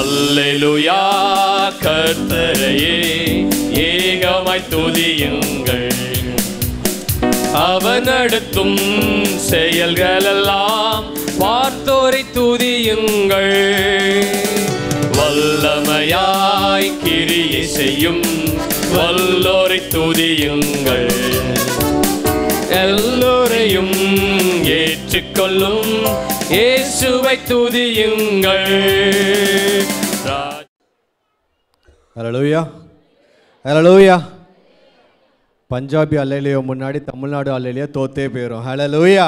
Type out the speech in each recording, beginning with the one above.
அல்லேலுயா கர்த்தரையே ஏகமாய் துதியுங்கள் அவன் நடத்தும் செயல்களெல்லாம் பார்த்தோரை துதியுங்கள் வல்லமையாய் கிரியை செய்யும் வல்லோரை துதியுங்கள் எல்லோரையும் ஏற்றுக்கொள்ளும் இயேசுவை துதியுங்கள் ஹலலூயா ஹலலூயா பஞ்சாபி அல்லையிலையோ முன்னாடி தமிழ்நாடு அல்லையிலையோ தோத்தே போயிடும் ஹலலூயா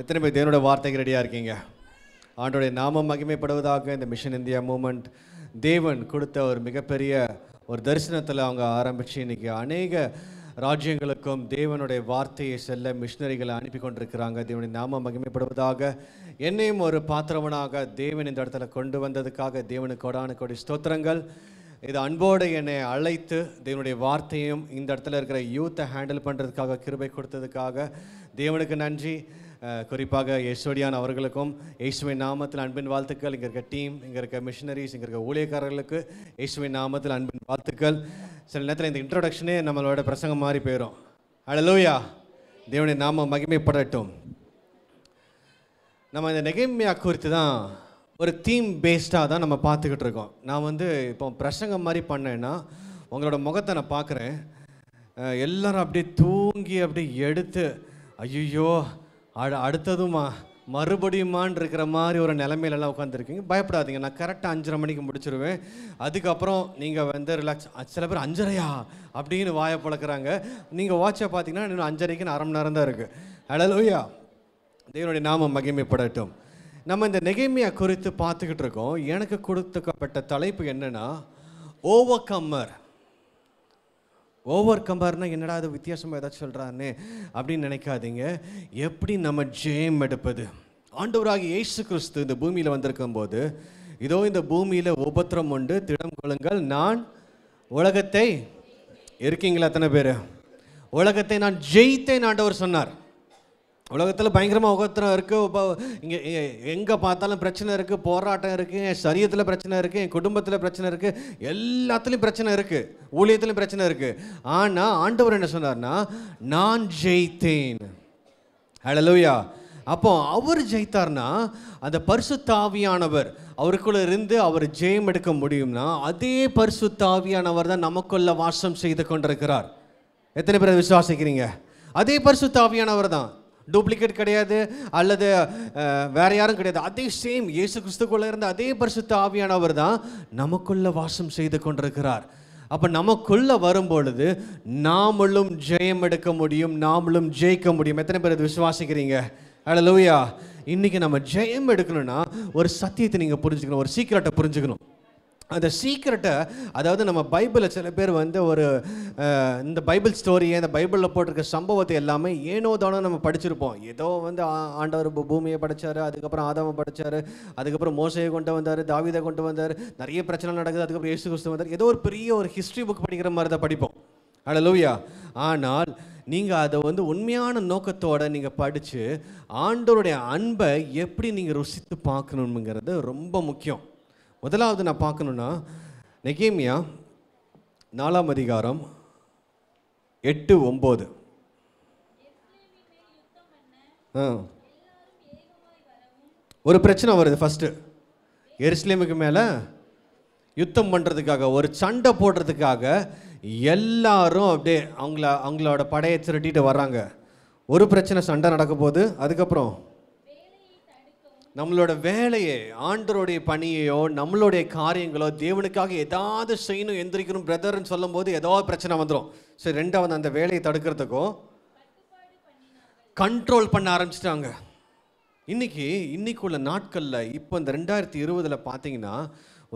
எத்தனை பேர் தேவனோட வார்த்தைக்கு ரெடியாக இருக்கீங்க ஆண்டோடைய நாமம் மகிமைப்படுவதாக இந்த மிஷன் இந்தியா மூமெண்ட் தேவன் கொடுத்த ஒரு மிகப்பெரிய ஒரு தரிசனத்தில் அவங்க ஆரம்பித்து இன்றைக்கி அநேக ராஜ்யங்களுக்கும் தேவனுடைய வார்த்தையை செல்ல மிஷினரிகளை அனுப்பி கொண்டிருக்கிறாங்க தேவனுடைய நாமம் மகிமைப்படுவதாக என்னையும் ஒரு பாத்திரவனாக தேவன் இந்த இடத்துல கொண்டு வந்ததுக்காக தேவனுக்கு கொடான கொடி ஸ்தோத்திரங்கள் இது அன்போடு என்னை அழைத்து தேவனுடைய வார்த்தையும் இந்த இடத்துல இருக்கிற யூத்தை ஹேண்டில் பண்ணுறதுக்காக கிருபை கொடுத்ததுக்காக தேவனுக்கு நன்றி குறிப்பாக யேசுவடியான் அவர்களுக்கும் யேசுவின் நாமத்தில் அன்பின் வாழ்த்துக்கள் இங்கே இருக்க டீம் இங்கே இருக்க மிஷினரிஸ் இங்கே இருக்க ஊழியக்காரர்களுக்கு யேசுவின் நாமத்தில் அன்பின் வாழ்த்துக்கள் சில நேரத்தில் இந்த இன்ட்ரோடக்ஷனே நம்மளோட பிரசங்கம் மாதிரி போயிடும் அழலோயா தேவனை நாம மகிமைப்படட்டும் நம்ம இந்த நெகைமையா குறித்து தான் ஒரு தீம் பேஸ்டாக தான் நம்ம பார்த்துக்கிட்டு இருக்கோம் நான் வந்து இப்போ பிரசங்கம் மாதிரி பண்ணேன்னா உங்களோட முகத்தை நான் பார்க்குறேன் எல்லோரும் அப்படியே தூங்கி அப்படியே எடுத்து ஐயோ அடு அடுத்ததுமா மறுபடியுமான் இருக்கிற மாதிரி ஒரு நிலைமையிலலாம் உட்காந்துருக்கீங்க பயப்படாதீங்க நான் கரெக்டாக அஞ்சரை மணிக்கு முடிச்சிருவேன் அதுக்கப்புறம் நீங்கள் வந்து ரிலாக்ஸ் சில பேர் அஞ்சரையா அப்படின்னு வாயை பழக்கிறாங்க நீங்கள் வாட்சை பார்த்தீங்கன்னா இன்னும் அஞ்சரைக்குன்னு அரை மணி நேரம் தான் இருக்குது அழலோயா தேவனுடைய நாமம் மகிமைப்படட்டும் நம்ம இந்த நெகைமையை குறித்து பார்த்துக்கிட்டு இருக்கோம் எனக்கு கொடுத்துக்கப்பட்ட தலைப்பு என்னென்னா ஓவர் கம்மர் ஓவர் கம்பேர்னா என்னடா அது வித்தியாசமாக ஏதாச்சும் சொல்கிறான்னு அப்படின்னு நினைக்காதீங்க எப்படி நம்ம ஜெயம் எடுப்பது ஆண்டவராக இயேசு கிறிஸ்து இந்த பூமியில் வந்திருக்கும் போது இதோ இந்த பூமியில் உபத்திரம் உண்டு திடம் கொள்ளுங்கள் நான் உலகத்தை இருக்கீங்களா அத்தனை பேர் உலகத்தை நான் ஜெயித்தேன் ஆண்டவர் சொன்னார் உலகத்தில் பயங்கரமாக உகத்திரம் இருக்குது இப்போ இங்கே எங்கே பார்த்தாலும் பிரச்சனை இருக்குது போராட்டம் இருக்குது என் சரீரத்தில் பிரச்சனை இருக்குது என் குடும்பத்தில் பிரச்சனை இருக்குது எல்லாத்துலேயும் பிரச்சனை இருக்குது ஊழியத்துலேயும் பிரச்சனை இருக்குது ஆனால் ஆண்டவர் என்ன சொன்னார்னா நான் ஜெயித்தேன் ஹலலூயா அப்போ அவர் ஜெயித்தார்னா அந்த பரிசு தாவியானவர் அவருக்குள்ளே இருந்து அவர் ஜெயம் எடுக்க முடியும்னா அதே பரிசு தாவியானவர் தான் நமக்குள்ளே வாசம் செய்து கொண்டிருக்கிறார் எத்தனை பேர் விசுவாசிக்கிறீங்க அதே பரிசு தாவியானவர் தான் டூப்ளிகேட் கிடையாது அல்லது வேறு யாரும் கிடையாது அதே சேம் இயேசு கிறிஸ்துக்குள்ளே இருந்த அதே பரிசுத்த ஆவியானவர் தான் நமக்குள்ளே வாசம் செய்து கொண்டிருக்கிறார் அப்போ நமக்குள்ளே வரும்பொழுது நாமளும் ஜெயம் எடுக்க முடியும் நாமளும் ஜெயிக்க முடியும் எத்தனை பேர் இது விசுவாசிக்கிறீங்க அட லோவியா இன்றைக்கி நம்ம ஜெயம் எடுக்கணும்னா ஒரு சத்தியத்தை நீங்கள் புரிஞ்சுக்கணும் ஒரு சீக்கிரட்டை புரிஞ்சுக்கணும் அந்த சீக்கிரட்டை அதாவது நம்ம பைபிளை சில பேர் வந்து ஒரு இந்த பைபிள் ஸ்டோரியை இந்த பைபிளில் போட்டிருக்க சம்பவத்தை எல்லாமே ஏனோ தானோ நம்ம படிச்சிருப்போம் ஏதோ வந்து ஆண்டவர் பூமியை படித்தார் அதுக்கப்புறம் ஆதாமை படித்தார் அதுக்கப்புறம் மோசையை கொண்டு வந்தார் தாவிதை கொண்டு வந்தார் நிறைய பிரச்சனை நடக்குது அதுக்கப்புறம் ஏசு கிறிஸ்து வந்தார் ஏதோ ஒரு பெரிய ஒரு ஹிஸ்ட்ரி புக் படிக்கிற மாதிரி தான் படிப்போம் அட லூவியா ஆனால் நீங்கள் அதை வந்து உண்மையான நோக்கத்தோடு நீங்கள் படித்து ஆண்டோருடைய அன்பை எப்படி நீங்கள் ருசித்து பார்க்கணுங்கிறது ரொம்ப முக்கியம் முதலாவது நான் பார்க்கணுன்னா நெகேமியா நாலாம் அதிகாரம் எட்டு ஒம்பது ஒரு பிரச்சனை வருது ஃபஸ்ட்டு எருஸ்லேமுக்கு மேலே யுத்தம் பண்ணுறதுக்காக ஒரு சண்டை போடுறதுக்காக எல்லாரும் அப்படியே அவங்கள அவங்களோட படையை திரட்டிட்டு வர்றாங்க ஒரு பிரச்சனை சண்டை நடக்க போகுது அதுக்கப்புறம் நம்மளோட வேலையை ஆண்டருடைய பணியையோ நம்மளுடைய காரியங்களோ தேவனுக்காக ஏதாவது செய்யணும் எந்திரிக்கணும் பிரதர்னு சொல்லும் போது ஏதாவது பிரச்சனை வந்துடும் சரி ரெண்டாவது அந்த வேலையை தடுக்கிறதுக்கும் கண்ட்ரோல் பண்ண ஆரம்பிச்சிட்டாங்க இன்னைக்கு உள்ள நாட்களில் இப்போ இந்த ரெண்டாயிரத்தி இருபதில் பார்த்தீங்கன்னா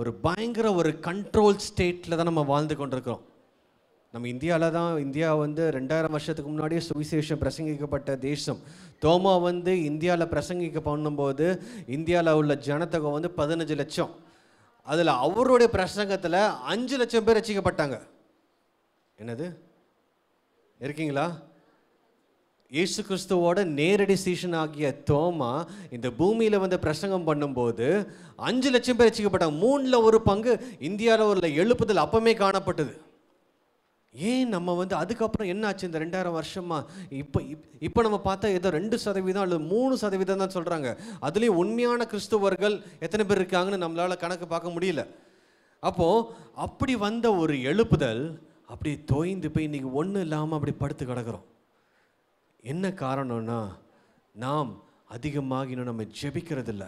ஒரு பயங்கர ஒரு கண்ட்ரோல் ஸ்டேட்டில் தான் நம்ம வாழ்ந்து கொண்டிருக்கிறோம் நம்ம இந்தியாவில் தான் இந்தியா வந்து ரெண்டாயிரம் வருஷத்துக்கு முன்னாடியே சுவிசேஷம் பிரசங்கிக்கப்பட்ட தேசம் தோமா வந்து இந்தியாவில் பிரசங்கிக்க பண்ணும்போது இந்தியாவில் உள்ள ஜனத்தொகை வந்து பதினஞ்சு லட்சம் அதில் அவருடைய பிரசங்கத்தில் அஞ்சு லட்சம் பேர் ரசிக்கப்பட்டாங்க என்னது இருக்கீங்களா இயேசு கிறிஸ்துவோட நேரடி சீசன் ஆகிய தோமா இந்த பூமியில் வந்து பிரசங்கம் பண்ணும்போது அஞ்சு லட்சம் பேர் ரசிக்கப்பட்டாங்க மூணில் ஒரு பங்கு இந்தியாவில் உள்ள எழுப்புதல் அப்பமே காணப்பட்டது ஏன் நம்ம வந்து அதுக்கப்புறம் என்ன ஆச்சு இந்த ரெண்டாயிரம் வருஷமாக இப்போ இப்போ நம்ம பார்த்தா ஏதோ ரெண்டு சதவீதம் அல்லது மூணு சதவீதம் தான் சொல்கிறாங்க அதுலேயும் உண்மையான கிறிஸ்துவர்கள் எத்தனை பேர் இருக்காங்கன்னு நம்மளால் கணக்கு பார்க்க முடியல அப்போது அப்படி வந்த ஒரு எழுப்புதல் அப்படி தோய்ந்து போய் இன்றைக்கி ஒன்றும் இல்லாமல் அப்படி படுத்து கிடக்கிறோம் என்ன காரணம்னா நாம் அதிகமாக இன்னும் நம்ம ஜெபிக்கிறதில்ல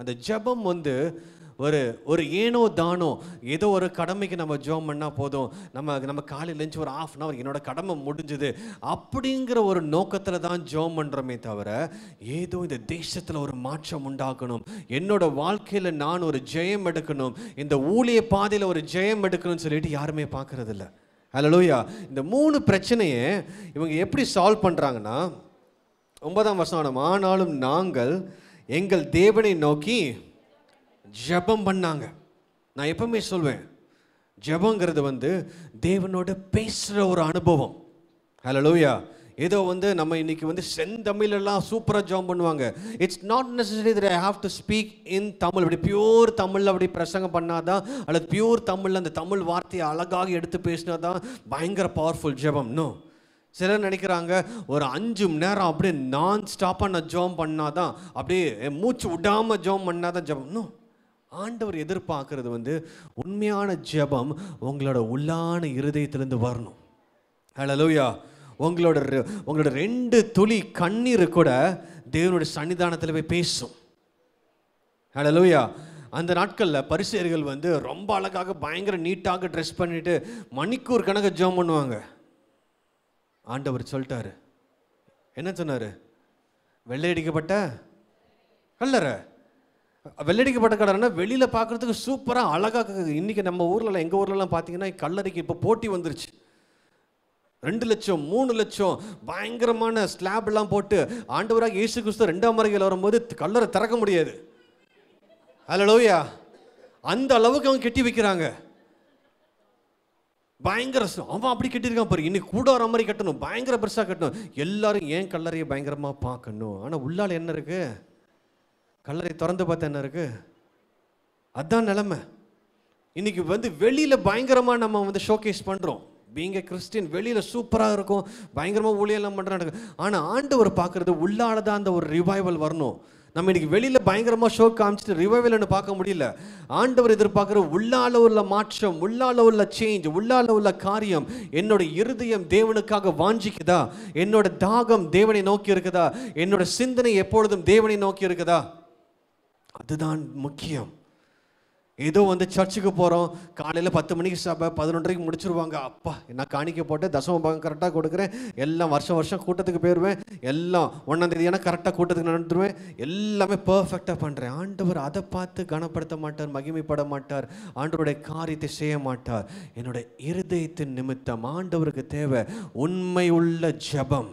அந்த ஜெபம் வந்து ஒரு ஒரு ஏனோ தானோ ஏதோ ஒரு கடமைக்கு நம்ம ஜோம் பண்ணால் போதும் நம்ம நம்ம காலையில் காலையிலேருந்து ஒரு ஆஃப் அன் அவர் என்னோட கடமை முடிஞ்சுது அப்படிங்கிற ஒரு நோக்கத்தில் தான் ஜோம் பண்ணுறோமே தவிர ஏதோ இந்த தேசத்தில் ஒரு மாற்றம் உண்டாக்கணும் என்னோட வாழ்க்கையில் நான் ஒரு ஜெயம் எடுக்கணும் இந்த ஊழிய பாதையில் ஒரு ஜெயம் எடுக்கணும்னு சொல்லிட்டு யாருமே பார்க்குறதில்ல ஹலோயா இந்த மூணு பிரச்சனையை இவங்க எப்படி சால்வ் பண்ணுறாங்கன்னா ஒன்பதாம் வருஷம் ஆனாலும் நாங்கள் எங்கள் தேவனை நோக்கி ஜபம் பண்ணாங்க நான் எப்பவுமே சொல்வேன் ஜபங்கிறது வந்து தேவனோட பேசுகிற ஒரு அனுபவம் ஹலோ லோயா ஏதோ வந்து நம்ம இன்னைக்கு வந்து செந்தமிழெல்லாம் சூப்பராக ஜாம் பண்ணுவாங்க it's not necessary that I have to speak in Tamil அப்படி பியூர் தமிழில் அப்படி பிரசங்கம் பண்ணாதான் அல்லது பியூர் தமிழில் அந்த தமிழ் வார்த்தையை அழகாக எடுத்து பேசினா தான் பயங்கர பவர்ஃபுல் ஜபம் நோ சிலர் நினைக்கிறாங்க ஒரு அஞ்சு மணி நேரம் அப்படியே நான் ஸ்டாப்பாக நான் பண்ணால் பண்ணாதான் அப்படியே மூச்சு விடாமல் ஜோம் பண்ணாதான் ஜபம் நோ ஆண்டவர் எதிர்பார்க்கறது வந்து உண்மையான ஜெபம் உங்களோட உள்ளான இருதயத்திலேருந்து வரணும் ஹலலூயா உங்களோட உங்களோட ரெண்டு துளி கண்ணீர் கூட தேவனுடைய சன்னிதானத்தில் போய் பேசும் ஹலலூயா அந்த நாட்களில் பரிசுகள் வந்து ரொம்ப அழகாக பயங்கர நீட்டாக ட்ரெஸ் பண்ணிவிட்டு மணிக்கூர் கணக்கு ஜோம் பண்ணுவாங்க ஆண்டவர் சொல்லிட்டாரு என்ன சொன்னார் வெள்ளையடிக்கப்பட்ட கல்லறை வெள்ளடிக்கப்பட்ட கடைனா வெளியில் பார்க்குறதுக்கு சூப்பராக அழகாக இன்றைக்கி நம்ம ஊரில் எங்கள் ஊர்லலாம் பார்த்தீங்கன்னா கல்லறைக்கு இப்போ போட்டி வந்துருச்சு ரெண்டு லட்சம் மூணு லட்சம் பயங்கரமான ஸ்லாப்லாம் போட்டு ஆண்டவராக இயேசு கிறிஸ்து ரெண்டாம் மரகையில் வரும்போது கல்லறை திறக்க முடியாது லோவியா அந்த அளவுக்கு அவங்க கெட்டி வைக்கிறாங்க பயங்கர அவன் அப்படி கட்டியிருக்கான் பாரு இன்னைக்கு கூட வர மாதிரி கட்டணும் பயங்கர பெருசாக கட்டணும் எல்லாரும் ஏன் கல்லறையை பயங்கரமாக பார்க்கணும் ஆனால் உள்ளால் என்ன இருக்குது கல்லறை திறந்து பார்த்தா என்ன இருக்குது அதுதான் நிலமை இன்றைக்கி வந்து வெளியில் பயங்கரமாக நம்ம வந்து ஷோகேஸ் பண்ணுறோம் பீங்க கிறிஸ்டின் வெளியில் சூப்பராக இருக்கும் பயங்கரமாக ஊழியெல்லாம் பண்ணுற நடக்கும் ஆனால் ஒரு பார்க்குறது தான் அந்த ஒரு ரிவைவல் வரணும் நம்ம இன்றைக்கி வெளியில் பயங்கரமாக ஷோ காமிச்சிட்டு ரிவைவல்னு பார்க்க முடியல ஆண்டவர் எதிர்பார்க்குற உள்ளால உள்ள மாற்றம் உள்ளால உள்ள சேஞ்ச் உள்ளால உள்ள காரியம் என்னோட இருதயம் தேவனுக்காக வாஞ்சிக்குதா என்னோட தாகம் தேவனை நோக்கி இருக்குதா என்னோட சிந்தனை எப்பொழுதும் தேவனை நோக்கி இருக்குதா அதுதான் முக்கியம் ஏதோ வந்து சர்ச்சுக்கு போகிறோம் காலையில் பத்து மணிக்கு சபை பதினொன்றரைக்கு முடிச்சிருவாங்க அப்பா நான் காணிக்க போட்டு தசம பாகம் கரெக்டாக கொடுக்குறேன் எல்லாம் வருஷம் வருஷம் கூட்டத்துக்கு போயிடுவேன் எல்லாம் ஒன்றாந்தேதி ஏன்னா கரெக்டாக கூட்டத்துக்கு நடந்துருவேன் எல்லாமே பர்ஃபெக்டாக பண்ணுறேன் ஆண்டவர் அதை பார்த்து கனப்படுத்த மாட்டார் மகிமைப்பட மாட்டார் ஆண்டவருடைய காரியத்தை செய்ய மாட்டார் என்னுடைய இருதயத்தின் நிமித்தம் ஆண்டவருக்கு தேவை உண்மை உள்ள ஜபம்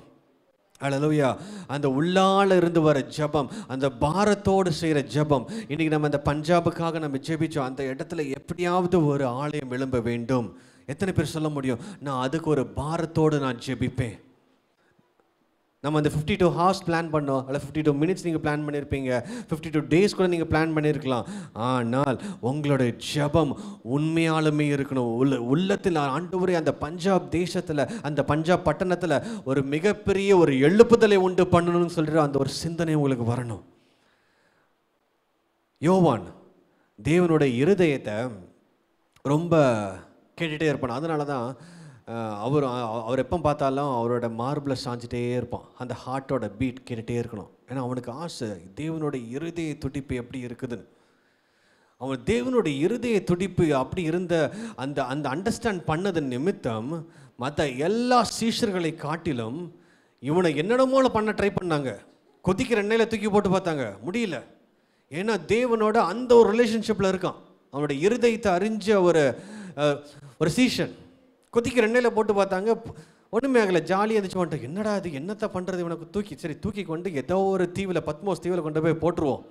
அழலுயா அந்த உள்ளால இருந்து வர ஜபம் அந்த பாரத்தோடு செய்கிற ஜபம் இன்றைக்கி நம்ம அந்த பஞ்சாபுக்காக நம்ம ஜெபிச்சோம் அந்த இடத்துல எப்படியாவது ஒரு ஆலயம் எழும்ப வேண்டும் எத்தனை பேர் சொல்ல முடியும் நான் அதுக்கு ஒரு பாரத்தோடு நான் ஜெபிப்பேன் நம்ம அந்த ஃபிஃப்டி டூ ஹார்ஸ் பிளான் பண்ணோம் அல்ல ஃபிஃப்டி டூ மினிட்ஸ் நீங்கள் பிளான் பண்ணியிருப்பீங்க ஃபிஃப்டி டூ டேஸ் கூட நீங்கள் பிளான் பண்ணியிருக்கலாம் ஆனால் உங்களுடைய ஜபம் உண்மையாலுமே இருக்கணும் உள்ள உள்ளத்தில் ஆண்டவரே அந்த பஞ்சாப் தேசத்தில் அந்த பஞ்சாப் பட்டணத்தில் ஒரு மிகப்பெரிய ஒரு எழுப்புதலை உண்டு பண்ணணும்னு சொல்கிற அந்த ஒரு சிந்தனை உங்களுக்கு வரணும் யோவான் தேவனுடைய இருதயத்தை ரொம்ப கேட்டுகிட்டே இருப்பான் அதனால தான் அவர் அவர் எப்போ பார்த்தாலும் அவரோட மார்பிளை சாஞ்சிட்டே இருப்பான் அந்த ஹார்ட்டோட பீட் கேட்டுகிட்டே இருக்கணும் ஏன்னா அவனுக்கு ஆசை தேவனோட இருதய துடிப்பு எப்படி இருக்குதுன்னு அவன் தேவனுடைய இருதய துடிப்பு அப்படி இருந்த அந்த அந்த அண்டர்ஸ்டாண்ட் பண்ணது நிமித்தம் மற்ற எல்லா சீஷர்களை காட்டிலும் இவனை என்னென்னமோல பண்ண ட்ரை பண்ணாங்க கொதிக்கிற எண்ணெயில் தூக்கி போட்டு பார்த்தாங்க முடியல ஏன்னா தேவனோட அந்த ஒரு ரிலேஷன்ஷிப்பில் இருக்கான் அவனோட இருதயத்தை அறிஞ்ச ஒரு ஒரு சீஷன் கொதிக்க எண்ணெயில் போட்டு பார்த்தாங்க ஒன்றுமே அங்கே ஜாலியாக இருந்துச்சு பண்ணிட்டு என்னடா அது என்னத்தை பண்ணுறது இவனுக்கு தூக்கி சரி தூக்கி கொண்டு ஏதோ ஒரு தீவில் பத்மோஸ் தீவில் கொண்டு போய் போட்டுருவோம்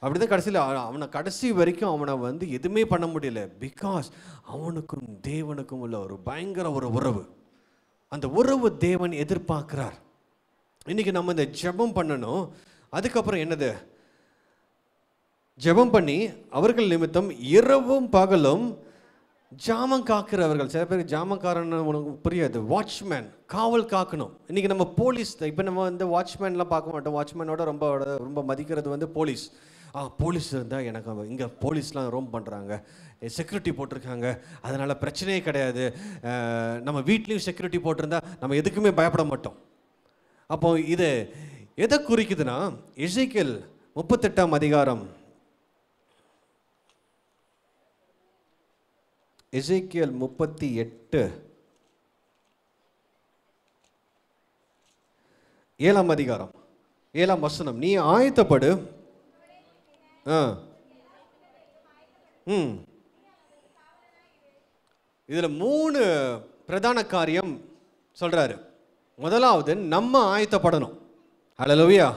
அப்படி தான் கடைசியில் அவனை கடைசி வரைக்கும் அவனை வந்து எதுவுமே பண்ண முடியல பிகாஸ் அவனுக்கும் தேவனுக்கும் உள்ள ஒரு பயங்கர ஒரு உறவு அந்த உறவு தேவன் எதிர்பார்க்கிறார் இன்றைக்கி நம்ம இந்த ஜபம் பண்ணணும் அதுக்கப்புறம் என்னது ஜபம் பண்ணி அவர்கள் நிமித்தம் இரவும் பகலும் ஜாமம் காக்கிறவர்கள் சில பேர் ஜாமக்காரன் உனக்கு புரியாது வாட்ச்மேன் காவல் காக்கணும் இன்றைக்கி நம்ம போலீஸ் இப்போ நம்ம வந்து வாட்ச்மேன்லாம் பார்க்க மாட்டோம் வாட்ச்மேனோட ரொம்ப ரொம்ப மதிக்கிறது வந்து போலீஸ் ஆ போலீஸ் இருந்தால் எனக்கு இங்கே போலீஸ்லாம் ரோம் பண்ணுறாங்க செக்யூரிட்டி போட்டிருக்காங்க அதனால் பிரச்சனையே கிடையாது நம்ம வீட்லேயும் செக்யூரிட்டி போட்டிருந்தா நம்ம எதுக்குமே பயப்பட மாட்டோம் அப்போ இது எதை குறிக்குதுன்னா இசைக்கல் முப்பத்தெட்டாம் அதிகாரம் எசேக்கியல் முப்பத்தி எட்டு ஏழாம் அதிகாரம் ஏழாம் வசனம் நீ ஆயத்தப்படு ஆ ம் இதில் மூணு பிரதான காரியம் சொல்கிறாரு முதலாவது நம்ம ஆயத்தப்படணும் அழலோவியா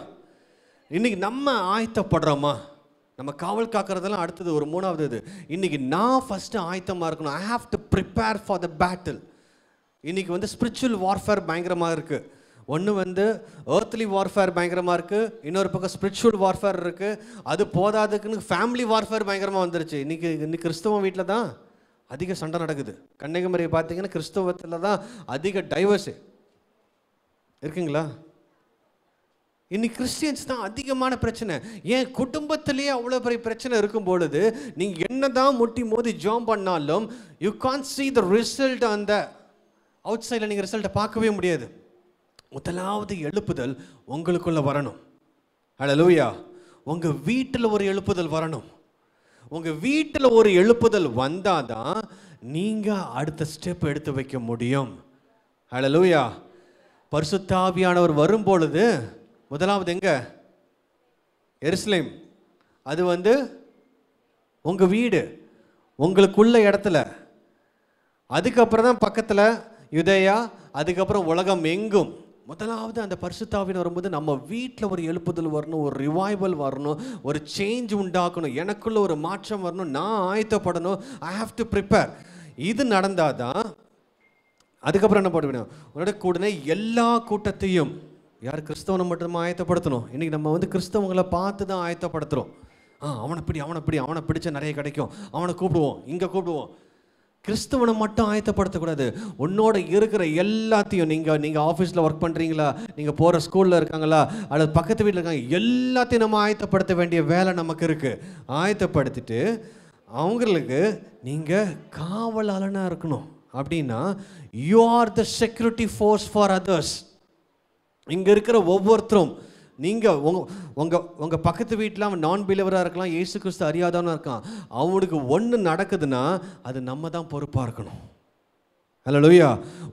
இன்னைக்கு நம்ம ஆயத்தப்படுறோமா நம்ம காவல் காக்கிறதெல்லாம் அடுத்தது ஒரு மூணாவது இது இன்றைக்கி நான் ஃபஸ்ட்டு ஆயத்தமாக இருக்கணும் I have to prepare for the battle இன்றைக்கி வந்து ஸ்பிரிச்சுவல் வார்ஃபேர் பயங்கரமாக இருக்குது ஒன்று வந்து ஏர்த்லி வார்ஃபேர் பயங்கரமாக இருக்குது இன்னொரு பக்கம் ஸ்பிரிச்சுவல் வார்ஃபேர் இருக்குது அது போதாதுக்குன்னு ஃபேமிலி வார்ஃபேர் பயங்கரமாக வந்துருச்சு இன்றைக்கி இன்னைக்கு கிறிஸ்தவம் வீட்டில் தான் அதிக சண்டை நடக்குது கன்னியாகுமரியை பார்த்தீங்கன்னா கிறிஸ்தவத்தில் தான் அதிக டைவர்ஸு இருக்குங்களா இன்னைக்கு கிறிஸ்டியன்ஸ் தான் அதிகமான பிரச்சனை ஏன் குடும்பத்திலேயே அவ்வளோ பெரிய பிரச்சனை இருக்கும் பொழுது நீங்கள் என்ன தான் முட்டி மோதி ஜாம் பண்ணாலும் you can see the result அந்த அவுட் சைடில் நீங்கள் ரிசல்ட்டை பார்க்கவே முடியாது முதலாவது எழுப்புதல் உங்களுக்குள்ளே வரணும் ஹலோ லூயா உங்கள் வீட்டில் ஒரு எழுப்புதல் வரணும் உங்கள் வீட்டில் ஒரு எழுப்புதல் வந்தால் தான் நீங்கள் அடுத்த ஸ்டெப் எடுத்து வைக்க முடியும் லூயா பரிசுத்தாவியானவர் வரும்பொழுது முதலாவது எங்கே எருசலேம் அது வந்து உங்கள் வீடு உங்களுக்குள்ள இடத்துல அதுக்கப்புறம் தான் பக்கத்தில் யுதயா அதுக்கப்புறம் உலகம் எங்கும் முதலாவது அந்த பரிசுத்தாவின் வரும்போது நம்ம வீட்டில் ஒரு எழுப்புதல் வரணும் ஒரு ரிவைவல் வரணும் ஒரு சேஞ்ச் உண்டாக்கணும் எனக்குள்ள ஒரு மாற்றம் வரணும் நான் ஆயத்தப்படணும் ஐ ஹாவ் டு ப்ரிப்பேர் இது நடந்தால் தான் அதுக்கப்புறம் என்ன பண்ணுவேன் உன்னோட கூடனே எல்லா கூட்டத்தையும் யார் கிறிஸ்தவனை மட்டும் ஆயத்தப்படுத்தணும் இன்றைக்கி நம்ம வந்து கிறிஸ்தவங்களை பார்த்து தான் ஆயத்தப்படுத்துகிறோம் ஆ அவனை பிடி அவனை பிடி அவனை பிடிச்ச நிறைய கிடைக்கும் அவனை கூப்பிடுவோம் இங்கே கூப்பிடுவோம் கிறிஸ்தவனை மட்டும் ஆயத்தப்படுத்தக்கூடாது உன்னோட இருக்கிற எல்லாத்தையும் நீங்கள் நீங்கள் ஆஃபீஸில் ஒர்க் பண்ணுறீங்களா நீங்கள் போகிற ஸ்கூலில் இருக்காங்களா அல்லது பக்கத்து வீட்டில் இருக்காங்க எல்லாத்தையும் நம்ம ஆயத்தப்படுத்த வேண்டிய வேலை நமக்கு இருக்குது ஆயத்தப்படுத்திட்டு அவங்களுக்கு நீங்கள் காவலாளனாக இருக்கணும் அப்படின்னா you are the security force for others இங்கே இருக்கிற ஒவ்வொருத்தரும் நீங்கள் உங்கள் உங்கள் உங்கள் பக்கத்து வீட்டில் அவன் நான் பிலவராக இருக்கலாம் ஏசு கிறிஸ்து அறியாதவனாக இருக்கான் அவனுக்கு ஒன்று நடக்குதுன்னா அது நம்ம தான் பொறுப்பாக இருக்கணும் ஹலோ லோய்யா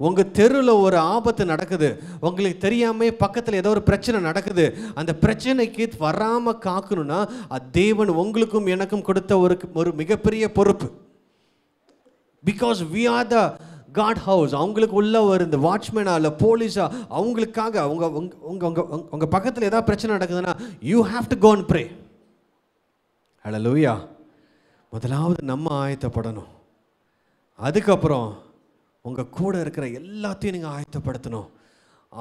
உங்கள் தெருவில் ஒரு ஆபத்து நடக்குது உங்களுக்கு தெரியாமல் பக்கத்தில் ஏதோ ஒரு பிரச்சனை நடக்குது அந்த பிரச்சனைக்கு வராமல் அது தேவன் உங்களுக்கும் எனக்கும் கொடுத்த ஒரு ஒரு மிகப்பெரிய பொறுப்பு because we are the God house அவங்களுக்கு உள்ள ஒரு இந்த வாட்ச்மேனா இல்லை போலீஸா அவங்களுக்காக அவங்க உங்க உங்க உங்க பக்கத்தில் ஏதாவது பிரச்சனை நடக்குதுன்னா you have to go and pray hallelujah முதலாவது நம்ம ஆயத்தப்படணும் அதுக்கப்புறம் உங்கள் கூட இருக்கிற எல்லாத்தையும் நீங்கள் ஆயத்தப்படுத்தணும்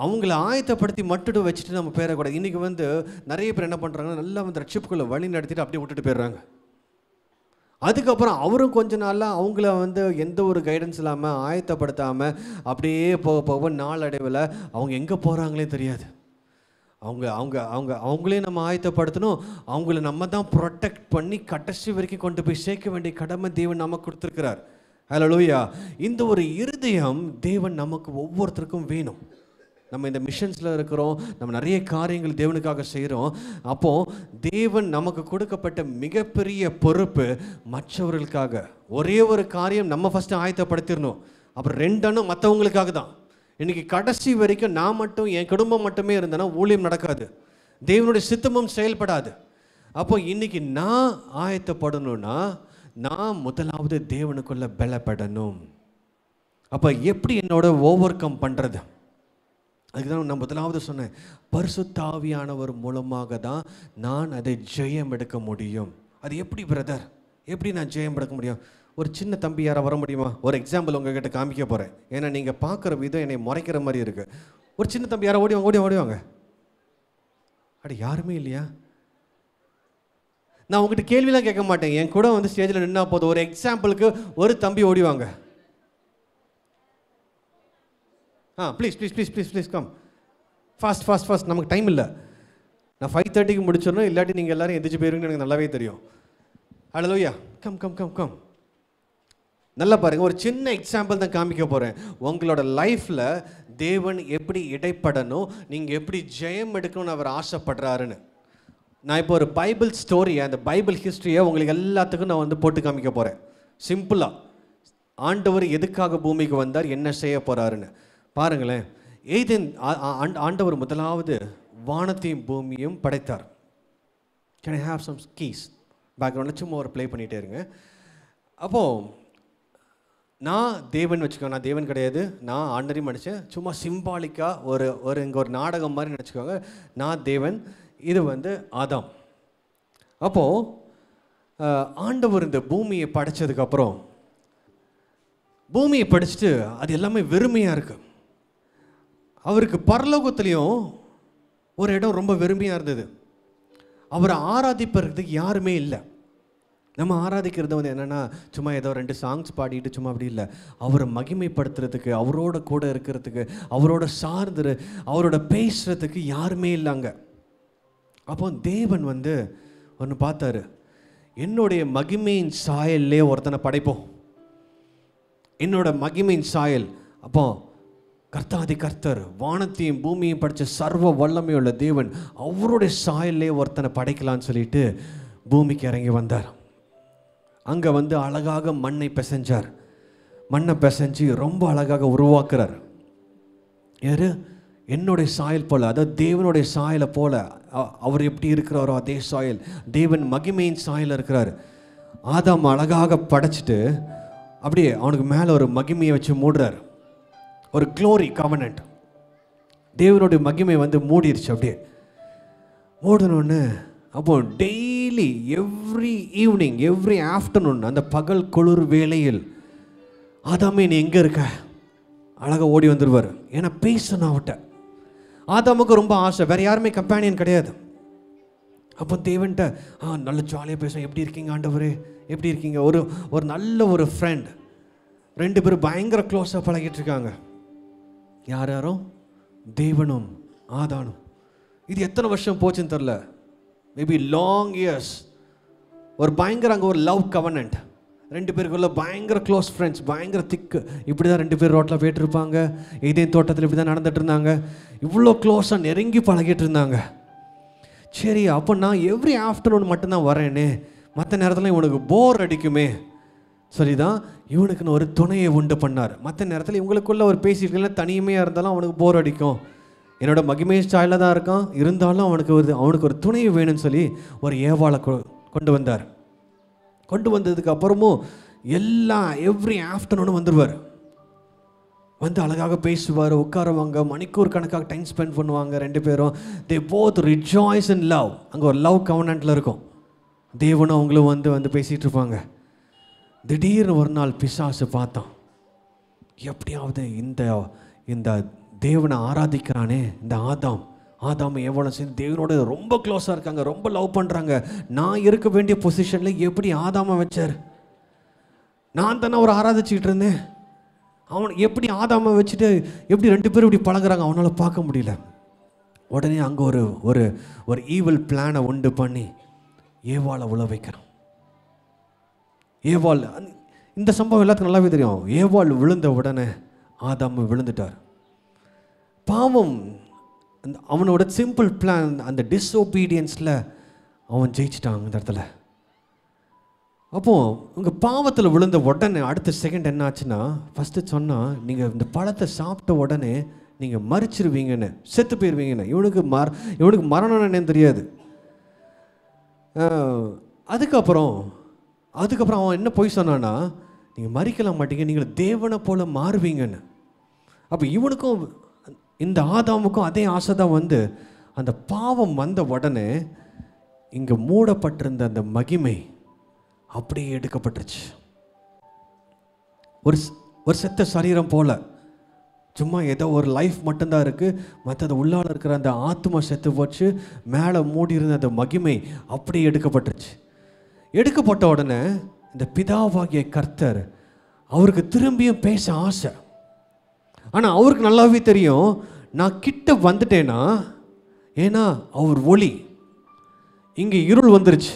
அவங்கள ஆயத்தப்படுத்தி மட்டும் வச்சுட்டு நம்ம பேரக்கூடாது இன்றைக்கி வந்து நிறைய பேர் என்ன பண்ணுறாங்கன்னா நல்லா வந்து ரட்சிப்புக்குள்ளே வழி நடத்திட்டு அப்படியே விட்டுட்டு போயிடுறாங்க அதுக்கப்புறம் அவரும் கொஞ்ச நாளாக அவங்கள வந்து எந்த ஒரு கைடன்ஸ் இல்லாமல் ஆயத்தப்படுத்தாமல் அப்படியே போக போக நாளடைவில் அவங்க எங்கே போகிறாங்களே தெரியாது அவங்க அவங்க அவங்க அவங்களே நம்ம ஆயத்தப்படுத்தணும் அவங்கள நம்ம தான் ப்ரொடெக்ட் பண்ணி கடைசி வரைக்கும் கொண்டு போய் சேர்க்க வேண்டிய கடமை தேவன் நமக்கு கொடுத்துருக்கிறார் ஹலோ லூயா இந்த ஒரு இருதயம் தேவன் நமக்கு ஒவ்வொருத்தருக்கும் வேணும் நம்ம இந்த மிஷன்ஸில் இருக்கிறோம் நம்ம நிறைய காரியங்கள் தேவனுக்காக செய்கிறோம் அப்போது தேவன் நமக்கு கொடுக்கப்பட்ட மிகப்பெரிய பொறுப்பு மற்றவர்களுக்காக ஒரே ஒரு காரியம் நம்ம ஃபஸ்ட்டு ஆயத்தப்படுத்திடணும் அப்புறம் ரெண்டனும் மற்றவங்களுக்காக தான் இன்றைக்கி கடைசி வரைக்கும் நான் மட்டும் என் குடும்பம் மட்டுமே இருந்தேன்னா ஊழியம் நடக்காது தேவனுடைய சித்தமும் செயல்படாது அப்போ இன்றைக்கி நான் ஆயத்தப்படணும்னா நான் முதலாவது தேவனுக்குள்ளே பலப்படணும் அப்போ எப்படி என்னோட ஓவர் கம் பண்ணுறது அதுக்கு தான் நான் முதலாவது சொன்னேன் பரிசுத்தாவியானவர் மூலமாக தான் நான் அதை ஜெயம் எடுக்க முடியும் அது எப்படி பிரதர் எப்படி நான் ஜெயம் எடுக்க முடியும் ஒரு சின்ன தம்பி யாராக வர முடியுமா ஒரு எக்ஸாம்பிள் உங்ககிட்ட காமிக்க போகிறேன் ஏன்னா நீங்கள் பார்க்குற விதம் என்னை முறைக்கிற மாதிரி இருக்குது ஒரு சின்ன தம்பி யாரை ஓடிவாங்க ஓடி ஓடிவாங்க அப்படி யாருமே இல்லையா நான் உங்ககிட்ட கேள்விலாம் கேட்க மாட்டேன் என் கூட வந்து ஸ்டேஜில் நின்னா போதும் ஒரு எக்ஸாம்பிளுக்கு ஒரு தம்பி ஓடிவாங்க ah please please please please please come fast fast fast நமக்கு டைம் இல்லை நான் ஃபைவ் தேர்ட்டிக்கு முடிச்சிடணும் இல்லாட்டி நீங்கள் எல்லோரும் எந்திரிச்சு போயிருங்கன்னு எனக்கு நல்லாவே தெரியும் hallelujah come come come come நல்லா பாருங்கள் ஒரு சின்ன எக்ஸாம்பிள் தான் காமிக்க போகிறேன் உங்களோட லைஃப்பில் தேவன் எப்படி இடைப்படணும் நீங்கள் எப்படி ஜெயம் எடுக்கணும்னு அவர் ஆசைப்படுறாருன்னு நான் இப்போ ஒரு பைபிள் ஸ்டோரியை அந்த பைபிள் ஹிஸ்ட்ரியை உங்களுக்கு எல்லாத்துக்கும் நான் வந்து போட்டு காமிக்க போகிறேன் சிம்பிளாக ஆண்டவர் எதுக்காக பூமிக்கு வந்தார் என்ன செய்ய போகிறாருன்னு பாருங்களேன் ஏதேன் ஆண்டவர் முதலாவது வானத்தையும் பூமியும் படைத்தார் can I have some keys பேக்ரவுண்டில் சும்மா ஒரு ப்ளே பண்ணிகிட்டே இருங்க அப்போது நான் தேவன் வச்சுக்கோங்க நான் தேவன் கிடையாது நான் ஆண்டரி மனுஷன் சும்மா சிம்பாலிக்காக ஒரு ஒரு இங்கே ஒரு நாடகம் மாதிரி நினச்சிக்கோங்க நான் தேவன் இது வந்து ஆதாம் அப்போது ஆண்டவர் இந்த பூமியை படைச்சதுக்கப்புறம் பூமியை படிச்சுட்டு அது எல்லாமே வெறுமையாக இருக்குது அவருக்கு பரலோகத்துலேயும் ஒரு இடம் ரொம்ப வெறுமையாக இருந்தது அவரை ஆராதிப்பதுக்கு யாருமே இல்லை நம்ம ஆராதிக்கிறது வந்து என்னென்னா சும்மா ஏதோ ரெண்டு சாங்ஸ் பாடிட்டு சும்மா அப்படி இல்லை அவரை மகிமைப்படுத்துறதுக்கு அவரோட கூட இருக்கிறதுக்கு அவரோட சார்ந்து அவரோட பேசுகிறதுக்கு யாருமே இல்லைங்க அப்போ தேவன் வந்து ஒன்று பார்த்தாரு என்னுடைய மகிமையின் சாயல்லே ஒருத்தனை படைப்போம் என்னோட மகிமையின் சாயல் அப்போ கர்த்தாதி கர்த்தர் வானத்தையும் பூமியையும் படித்த சர்வ வல்லமையுள்ள தேவன் அவருடைய சாயலே ஒருத்தனை படைக்கலான்னு சொல்லிட்டு பூமிக்கு இறங்கி வந்தார் அங்கே வந்து அழகாக மண்ணை பிசைஞ்சார் மண்ணை பிசைஞ்சு ரொம்ப அழகாக உருவாக்குறார் யார் என்னுடைய சாயல் போல் அதாவது தேவனுடைய சாயலை போல் அவர் எப்படி இருக்கிறாரோ அதே சாயல் தேவன் மகிமையின் சாயல் இருக்கிறார் ஆதாம் அழகாக படைச்சிட்டு அப்படியே அவனுக்கு மேலே ஒரு மகிமையை வச்சு மூடுறார் ஒரு க்ளோரி கவனண்ட் தேவனுடைய மகிமை வந்து மூடிடுச்சு அப்படியே மூடணுன்னு அப்போ daily every evening every afternoon அந்த பகல் குளிர் வேளையில் ஆதாமே நீ எங்கே இருக்க அழகாக ஓடி வந்துடுவார் ஏன்னா பேசணும் அவட்ட ஆதாமுக்கு ரொம்ப ஆசை வேறு யாருமே கம்பேனியன் கிடையாது அப்போ தேவன்ட்ட ஆ நல்ல ஜாலியாக பேசும் எப்படி இருக்கீங்க ஆண்டவர் எப்படி இருக்கீங்க ஒரு ஒரு நல்ல ஒரு ஃப்ரெண்ட் ரெண்டு பேரும் பயங்கர க்ளோஸாக பழகிட்டு இருக்காங்க யார் யாரும் தேவனும் ஆதானும் இது எத்தனை வருஷம் போச்சுன்னு தெரில மேபி லாங் இயர்ஸ் ஒரு பயங்கர அங்கே ஒரு லவ் கவனண்ட் ரெண்டு பேருக்குள்ள பயங்கர க்ளோஸ் ஃப்ரெண்ட்ஸ் பயங்கர திக்கு இப்படி தான் ரெண்டு பேர் ரோட்டில் போயிட்டு இருப்பாங்க இதே தோட்டத்தில் இப்படி தான் நடந்துகிட்டு இருந்தாங்க இவ்வளோ க்ளோஸாக நெருங்கி பழகிட்டு இருந்தாங்க சரி அப்போ நான் எவ்ரி ஆஃப்டர்நூன் மட்டும்தான் வரேனே மற்ற நேரத்தில் உனக்கு போர் அடிக்குமே சரிதான் இவனுக்குன்னு ஒரு துணையை உண்டு பண்ணார் மற்ற நேரத்தில் இவங்களுக்குள்ள ஒரு பேசிட்டு தனிமையாக இருந்தாலும் அவனுக்கு போர் அடிக்கும் என்னோட மகிமே சாயில் தான் இருக்கான் இருந்தாலும் அவனுக்கு ஒரு அவனுக்கு ஒரு துணை வேணும்னு சொல்லி ஒரு ஏவாளை கொண்டு வந்தார் கொண்டு வந்ததுக்கு அப்புறமும் எல்லா எவ்ரி ஆஃப்டர்நூனும் வந்துடுவார் வந்து அழகாக பேசுவார் உட்காருவாங்க மணிக்கூர் கணக்காக டைம் ஸ்பெண்ட் பண்ணுவாங்க ரெண்டு பேரும் they both rejoice in love அங்கே ஒரு லவ் கவர்னண்ட்டில் இருக்கும் தேவனும் அவங்களும் வந்து வந்து பேசிகிட்டு இருப்பாங்க திடீர்னு ஒரு நாள் பிசாசு பார்த்தான் எப்படியாவது இந்த இந்த தேவனை ஆராதிக்கிறானே இந்த ஆதாம் ஆதாம் எவ்வளோ சேர்ந்து தேவனோட ரொம்ப க்ளோஸாக இருக்காங்க ரொம்ப லவ் பண்ணுறாங்க நான் இருக்க வேண்டிய பொசிஷனில் எப்படி ஆதாம வச்சார் நான் தானே ஒரு ஆராதிச்சிக்கிட்டு இருந்தேன் அவன் எப்படி ஆதாம வச்சுட்டு எப்படி ரெண்டு பேரும் இப்படி பழகுறாங்க அவனால் பார்க்க முடியல உடனே அங்கே ஒரு ஒரு ஒரு ஈவல் பிளானை உண்டு பண்ணி ஏவாளை உழ வைக்கிறான் ஏவாள் இந்த சம்பவம் எல்லாத்துக்கும் நல்லாவே தெரியும் ஏவாள் விழுந்த உடனே ஆதாம் விழுந்துட்டார் பாவம் அந்த அவனோட சிம்பிள் பிளான் அந்த டிஸ்ஒபீடியன்ஸில் அவன் ஜெயிச்சிட்டான் அந்த இடத்துல அப்போது உங்கள் பாவத்தில் விழுந்த உடனே அடுத்த செகண்ட் என்ன ஆச்சுன்னா ஃபஸ்ட்டு சொன்னால் நீங்கள் இந்த பழத்தை சாப்பிட்ட உடனே நீங்கள் மறிச்சிருவீங்கன்னு செத்து போயிடுவீங்கன்னு இவனுக்கு மர இவனுக்கு மரணம் என்னன்னு தெரியாது அதுக்கப்புறம் அதுக்கப்புறம் அவன் என்ன போய் சொன்னான்னா நீங்கள் மறிக்கலாம் மாட்டீங்க நீங்கள் தேவனை போல் மாறுவீங்கன்னு அப்போ இவனுக்கும் இந்த ஆதாமுக்கும் அதே ஆசை தான் வந்து அந்த பாவம் வந்த உடனே இங்கே மூடப்பட்டிருந்த அந்த மகிமை அப்படியே எடுக்கப்பட்டுருச்சு ஒரு ஒரு செத்த சரீரம் போல் சும்மா ஏதோ ஒரு லைஃப் மட்டும்தான் இருக்குது மற்றது உள்ளால் இருக்கிற அந்த ஆத்மா செத்து போச்சு மேலே மூடி இருந்த அந்த மகிமை அப்படியே எடுக்கப்பட்டுருச்சு எடுக்கப்பட்ட உடனே இந்த பிதாவாகிய கர்த்தர் அவருக்கு திரும்பியும் பேச ஆசை ஆனால் அவருக்கு நல்லாவே தெரியும் நான் கிட்ட வந்துட்டேன்னா ஏன்னா அவர் ஒளி இங்கே இருள் வந்துருச்சு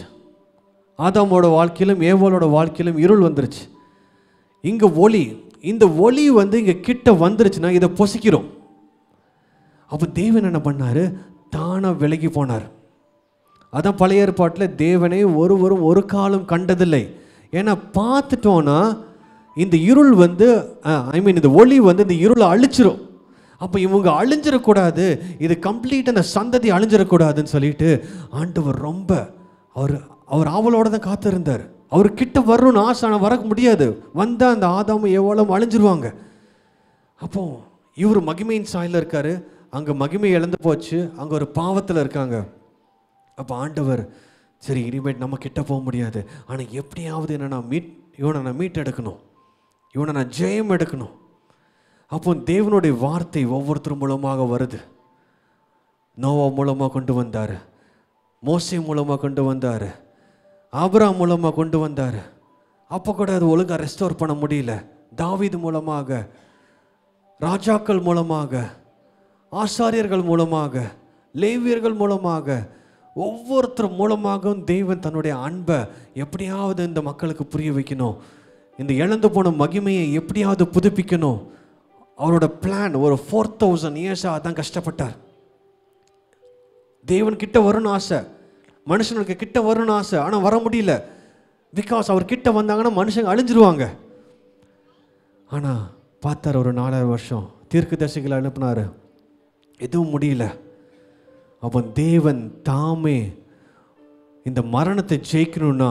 ஆதாமோட வாழ்க்கையிலும் ஏவோலோட வாழ்க்கையிலும் இருள் வந்துருச்சு இங்கே ஒளி இந்த ஒளி வந்து இங்கே கிட்ட வந்துருச்சுன்னா இதை பொசிக்கிறோம் அப்போ தேவன் என்ன பண்ணார் தானாக விலகி போனார் அதான் பழைய ஏற்பாட்டில் தேவனை ஒருவரும் ஒரு காலம் கண்டதில்லை ஏன்னா பார்த்துட்டோன்னா இந்த இருள் வந்து ஐ மீன் இந்த ஒளி வந்து இந்த இருளை அழிச்சிரும் அப்போ இவங்க அழிஞ்சிடக்கூடாது இது கம்ப்ளீட் அந்த சந்ததி அழிஞ்சிடக்கூடாதுன்னு சொல்லிட்டு ஆண்டவர் ரொம்ப அவர் அவர் ஆவலோடு தான் காத்திருந்தார் அவர் கிட்ட வரணும்னு ஆசை ஆனால் வர முடியாது வந்தால் அந்த ஆதாமும் எவ்வளோ அழிஞ்சிருவாங்க அப்போ இவர் மகிமையின் சாயில் இருக்கார் அங்கே மகிமை இழந்து போச்சு அங்கே ஒரு பாவத்தில் இருக்காங்க அப்போ ஆண்டவர் சரி இனிமேட் நம்ம கிட்ட போக முடியாது ஆனால் எப்படியாவது என்ன நான் மீட் இவனை நான் மீட் எடுக்கணும் இவனை நான் ஜெயம் எடுக்கணும் அப்போ தேவனுடைய வார்த்தை ஒவ்வொருத்தர் மூலமாக வருது நோவா மூலமாக கொண்டு வந்தார் மோசி மூலமாக கொண்டு வந்தார் ஆப்ரா மூலமாக கொண்டு வந்தார் அப்போ கூட அது ஒழுங்காக ரெஸ்டோர் பண்ண முடியல தாவிது மூலமாக ராஜாக்கள் மூலமாக ஆசாரியர்கள் மூலமாக லேவியர்கள் மூலமாக ஒவ்வொருத்தர் மூலமாகவும் தெய்வன் தன்னுடைய அன்பை எப்படியாவது இந்த மக்களுக்கு புரிய வைக்கணும் இந்த இழந்து போன மகிமையை எப்படியாவது புதுப்பிக்கணும் அவரோட பிளான் ஒரு ஃபோர் தௌசண்ட் இயர்ஸாக தான் கஷ்டப்பட்டார் தெய்வன் கிட்ட வரணும்னு ஆசை மனுஷனுக்கு கிட்ட வரணும்னு ஆசை ஆனால் வர முடியல பிகாஸ் அவர் கிட்ட வந்தாங்கன்னா மனுஷங்க அழிஞ்சிருவாங்க ஆனால் பார்த்தார் ஒரு நாலாயிரம் வருஷம் தீர்க்கு தசைகளை அனுப்புனார் எதுவும் முடியல அவன் தேவன் தாமே இந்த மரணத்தை ஜெயிக்கணும்னா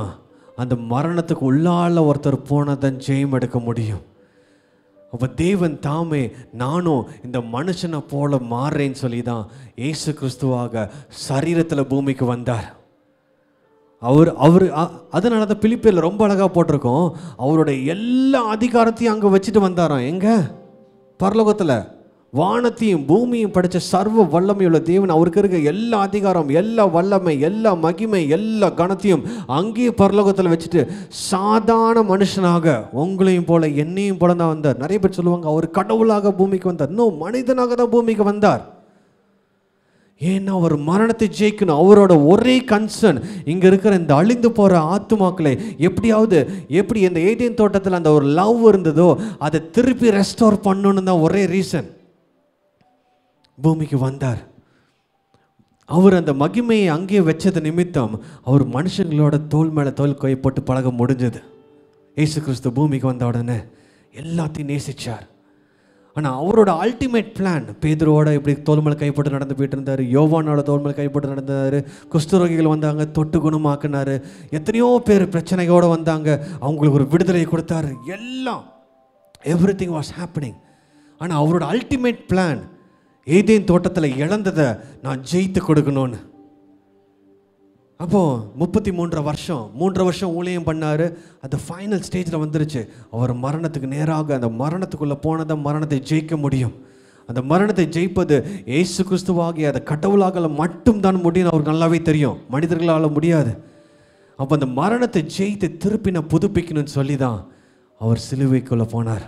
அந்த மரணத்துக்கு உள்ளால ஒருத்தர் போனால் தான் ஜெயம் எடுக்க முடியும் அப்போ தேவன் தாமே நானும் இந்த மனுஷனை போல மாறுறேன்னு சொல்லி தான் ஏசு கிறிஸ்துவாக சரீரத்தில் பூமிக்கு வந்தார் அவர் அவர் அதனால தான் பிலிப்பியில் ரொம்ப அழகாக போட்டிருக்கோம் அவருடைய எல்லா அதிகாரத்தையும் அங்கே வச்சுட்டு வந்தாராம் எங்கே பரலோகத்தில் வானத்தையும் பூமியும் படித்த சர்வ வல்லமையுள்ள தேவன் அவருக்கு இருக்க எல்லா அதிகாரம் எல்லா வல்லமை எல்லா மகிமை எல்லா கணத்தையும் அங்கேயே பரலோகத்தில் வச்சுட்டு சாதாரண மனுஷனாக உங்களையும் போல என்னையும் போல தான் வந்தார் நிறைய பேர் சொல்லுவாங்க அவர் கடவுளாக பூமிக்கு வந்தார் இன்னும் மனிதனாக தான் பூமிக்கு வந்தார் ஏன்னா அவர் மரணத்தை ஜெயிக்கணும் அவரோட ஒரே கன்சர்ன் இங்கே இருக்கிற இந்த அழிந்து போகிற ஆத்துமாக்களை எப்படியாவது எப்படி இந்த ஏடிஎம் தோட்டத்தில் அந்த ஒரு லவ் இருந்ததோ அதை திருப்பி ரெஸ்டோர் பண்ணணும் தான் ஒரே ரீசன் பூமிக்கு வந்தார் அவர் அந்த மகிமையை அங்கேயே வச்சது நிமித்தம் அவர் மனுஷங்களோட தோல் மேலே தோல் கொய் போட்டு பழக முடிஞ்சது ஏசு கிறிஸ்து பூமிக்கு வந்த உடனே எல்லாத்தையும் நேசித்தார் ஆனால் அவரோட அல்டிமேட் பிளான் பேதுருவோட இப்படி தோல்மல் கைப்பட்டு நடந்து போயிட்டு இருந்தார் யோவானோட தோல்மல் கைப்பட்டு நடந்தார் குஸ்துரோகிகள் வந்தாங்க தொட்டு குணமாக்குனார் எத்தனையோ பேர் பிரச்சனையோடு வந்தாங்க அவங்களுக்கு ஒரு விடுதலை கொடுத்தாரு எல்லாம் எவ்ரி திங் வாஸ் ஹேப்பனிங் ஆனால் அவரோட அல்டிமேட் பிளான் ஏதேன் தோட்டத்தில் இழந்ததை நான் ஜெயித்து கொடுக்கணும்னு அப்போ முப்பத்தி மூன்றரை வருஷம் மூன்று வருஷம் ஊழியம் பண்ணார் அந்த ஃபைனல் ஸ்டேஜில் வந்துருச்சு அவர் மரணத்துக்கு நேராக அந்த மரணத்துக்குள்ளே போனதை மரணத்தை ஜெயிக்க முடியும் அந்த மரணத்தை ஜெயிப்பது ஏசு கிறிஸ்துவாகிய அதை கடவுளாகல மட்டும்தான் முடியும் அவருக்கு நல்லாவே தெரியும் மனிதர்களால் முடியாது அப்போ அந்த மரணத்தை ஜெயித்து திருப்பி நான் புதுப்பிக்கணும்னு சொல்லி தான் அவர் சிலுவைக்குள்ளே போனார்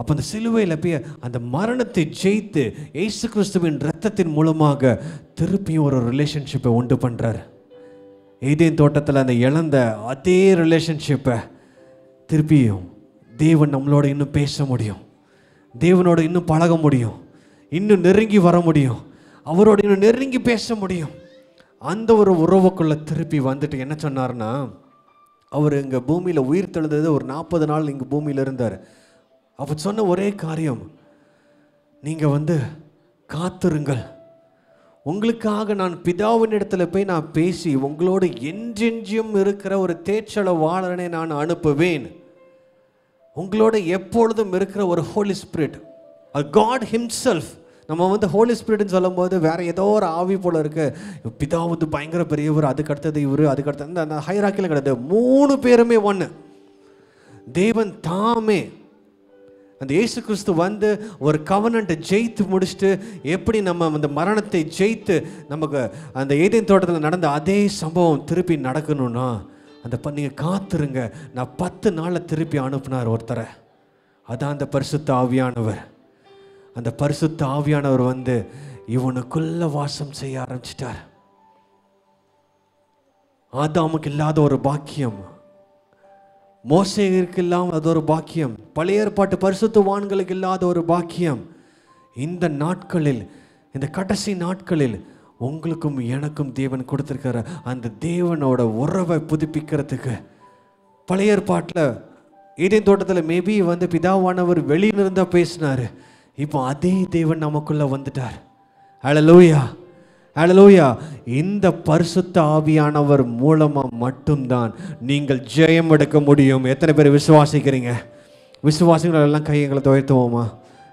அப்போ அந்த சிலுவையில் போய் அந்த மரணத்தை ஜெயித்து ஏசு கிறிஸ்துவின் ரத்தத்தின் மூலமாக திருப்பியும் ஒரு ரிலேஷன்ஷிப்பை உண்டு பண்ணுறாரு ஏதேன் தோட்டத்தில் அந்த இழந்த அதே ரிலேஷன்ஷிப்பை திருப்பியும் தேவன் நம்மளோட இன்னும் பேச முடியும் தேவனோட இன்னும் பழக முடியும் இன்னும் நெருங்கி வர முடியும் அவரோட இன்னும் நெருங்கி பேச முடியும் அந்த ஒரு உறவுக்குள்ளே திருப்பி வந்துட்டு என்ன சொன்னார்னா அவர் இங்கே பூமியில் உயிர் தெழுந்தது ஒரு நாற்பது நாள் இங்கே பூமியில் இருந்தார் அவர் சொன்ன ஒரே காரியம் நீங்கள் வந்து காத்திருங்கள் உங்களுக்காக நான் பிதாவின் இடத்துல போய் நான் பேசி உங்களோடு என்றென்றும் இருக்கிற ஒரு தேச்சல வாழனை நான் அனுப்புவேன் உங்களோட எப்பொழுதும் இருக்கிற ஒரு Holy Spirit a God himself நம்ம வந்து ஹோலி ஸ்பிரிட்னு சொல்லும்போது வேற ஏதோ ஒரு ஆவி போல் இருக்கு பிதா வந்து பயங்கர பெரியவர் அதுக்கு அடுத்தது இவர் அதுக்கு அடுத்தது அந்த ஹைராக்கில் கிடையாது மூணு பேருமே ஒன்று தேவன் தாமே அந்த இயேசு கிறிஸ்து வந்து ஒரு கவனண்ட்டை ஜெயித்து முடிச்சுட்டு எப்படி நம்ம அந்த மரணத்தை ஜெயித்து நமக்கு அந்த ஏதேன் தோட்டத்தில் நடந்த அதே சம்பவம் திருப்பி நடக்கணும்னா அந்த நீங்கள் காத்துருங்க நான் பத்து நாளில் திருப்பி அனுப்புனார் ஒருத்தரை அதான் அந்த பரிசுத்த ஆவியானவர் அந்த பரிசுத்த ஆவியானவர் வந்து இவனுக்குள்ள வாசம் செய்ய ஆரம்பிச்சிட்டார் ஆதாமுக்கு இல்லாத ஒரு பாக்கியம் மோசைகளுக்கு இல்லாமல் அது ஒரு பாக்கியம் பழைய ஏற்பாட்டு வான்களுக்கு இல்லாத ஒரு பாக்கியம் இந்த நாட்களில் இந்த கடைசி நாட்களில் உங்களுக்கும் எனக்கும் தேவன் கொடுத்துருக்கிற அந்த தேவனோட உறவை புதுப்பிக்கிறதுக்கு பழைய ஏற்பாட்டில் இதே தோட்டத்தில் மேபி வந்து பிதாவானவர் வெளியிலிருந்தால் பேசினார் இப்போ அதே தேவன் நமக்குள்ளே வந்துட்டார் அழலூயா அலலோயா இந்த பரிசுத்த ஆவியானவர் மூலமாக மட்டும்தான் நீங்கள் ஜெயம் எடுக்க முடியும் எத்தனை பேர் விசுவாசிக்கிறீங்க விசுவாசங்கள் எல்லாம் கையங்களை துவைத்துவோமா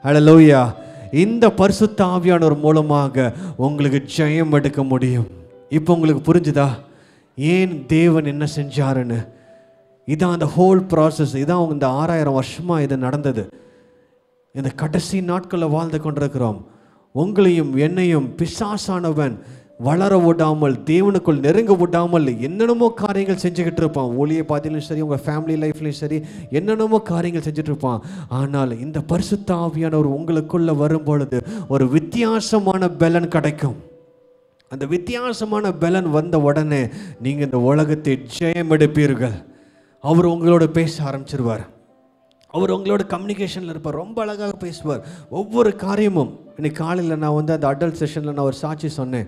அலலோயா இந்த பரிசுத்த ஆவியானவர் மூலமாக உங்களுக்கு ஜெயம் எடுக்க முடியும் இப்போ உங்களுக்கு புரிஞ்சுதா ஏன் தேவன் என்ன செஞ்சாருன்னு இதான் அந்த ஹோல் ப்ராசஸ் இதான் இந்த ஆறாயிரம் வருஷமாக இது நடந்தது இந்த கடைசி நாட்களில் வாழ்ந்து கொண்டிருக்கிறோம் உங்களையும் என்னையும் பிசாசானவன் வளர விடாமல் தேவனுக்குள் நெருங்க விடாமல் என்னென்னமோ காரியங்கள் செஞ்சுக்கிட்டு இருப்பான் ஒளியை பார்த்திலும் சரி உங்கள் ஃபேமிலி லைஃப்லையும் சரி என்னென்னமோ காரியங்கள் செஞ்சுட்டு இருப்பான் ஆனால் இந்த பரிசுத்த ஒரு உங்களுக்குள்ளே வரும் பொழுது ஒரு வித்தியாசமான பலன் கிடைக்கும் அந்த வித்தியாசமான பலன் வந்த உடனே நீங்கள் இந்த உலகத்தை ஜெயம் எடுப்பீர்கள் அவர் உங்களோட பேச ஆரம்பிச்சிருவார் அவர் உங்களோட கம்யூனிகேஷனில் இருப்பார் ரொம்ப அழகாக பேசுவார் ஒவ்வொரு காரியமும் இன்னைக்கு காலையில் நான் வந்து அந்த அடல்ட் செஷனில் நான் ஒரு சாட்சி சொன்னேன்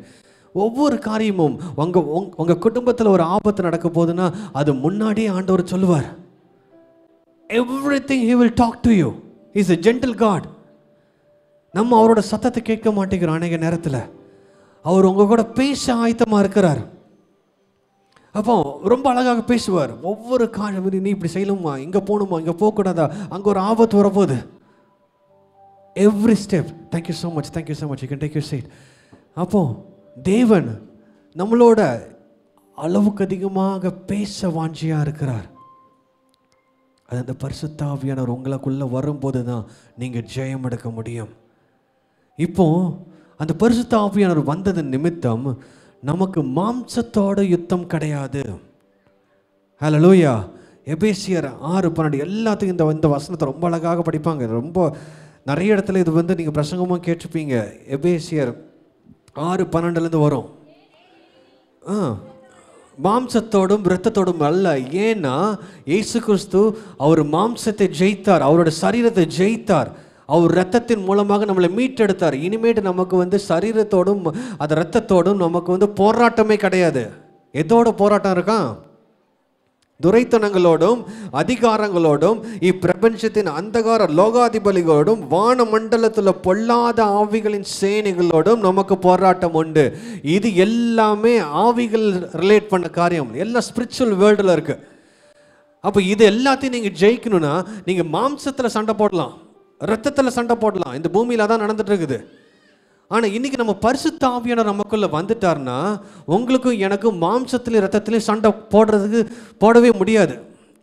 ஒவ்வொரு காரியமும் உங்கள் உங் உங்கள் குடும்பத்தில் ஒரு ஆபத்து நடக்க போகுதுன்னா அது முன்னாடியே ஆண்டவர் சொல்லுவார் everything he will talk to you is a gentle God நம்ம அவரோட சத்தத்தை கேட்க மாட்டேங்கிறோம் அநேக நேரத்தில் அவர் உங்கள் கூட பேச ஆயத்தமாக இருக்கிறார் அப்போ ரொம்ப அழகாக பேசுவார் ஒவ்வொரு காலம் நீ இப்படி செய்யணுமா இங்கே போகணுமா இங்கே போகக்கூடாதா அங்கே ஒரு ஆபத்து வரப்போகுது every step thank you so much thank you so much you can take you side அப்போ தேவன் நம்மளோட அளவுக்கு அதிகமாக பேச வாஞ்சியாக இருக்கிறார் அது அந்த பரிசுத்தாவியானவர் உங்களுக்குள்ளே வரும்போது தான் நீங்கள் ஜெயம் எடுக்க முடியும் இப்போ அந்த பரிசுத்த ஆவியானவர் வந்ததன் நிமித்தம் நமக்கு மாம்சத்தோட யுத்தம் கிடையாது ஹலோ லூயா எபேசியர் ஆறு பன்னெண்டு எல்லாத்துக்கும் இந்த இந்த வசனத்தை ரொம்ப அழகாக படிப்பாங்க ரொம்ப நிறைய இடத்துல இது வந்து நீங்கள் பிரசங்கமாக கேட்டிருப்பீங்க எபேசியர் ஆறு பன்னெண்டுலேருந்து வரும் ஆ மாம்சத்தோடும் ரத்தத்தோடும் அல்ல ஏன்னா இயேசு கிறிஸ்து அவர் மாம்சத்தை ஜெயித்தார் அவரோட சரீரத்தை ஜெயித்தார் அவர் ரத்தத்தின் மூலமாக நம்மளை மீட்டெடுத்தார் இனிமேட்டு நமக்கு வந்து சரீரத்தோடும் அந்த ரத்தத்தோடும் நமக்கு வந்து போராட்டமே கிடையாது எதோட போராட்டம் இருக்கான் துரைத்தனங்களோடும் அதிகாரங்களோடும் இப்பிரபஞ்சத்தின் அந்தகார லோகாதிபதிகளோடும் வான மண்டலத்தில் பொல்லாத ஆவிகளின் சேனைகளோடும் நமக்கு போராட்டம் உண்டு இது எல்லாமே ஆவிகள் ரிலேட் பண்ண காரியம் எல்லாம் ஸ்பிரிச்சுவல் வேர்ல்டில் இருக்குது அப்போ இது எல்லாத்தையும் நீங்கள் ஜெயிக்கணும்னா நீங்கள் மாம்சத்தில் சண்டை போடலாம் ரத்தத்தில் சண்டை போடலாம் இந்த பூமியில் தான் நடந்துட்டு இருக்குது ஆனால் இன்றைக்கி நம்ம பரிசுத்த தாவியான நமக்குள்ளே வந்துட்டார்னா உங்களுக்கும் எனக்கும் மாம்சத்துலேயும் ரத்தத்துலேயும் சண்டை போடுறதுக்கு போடவே முடியாது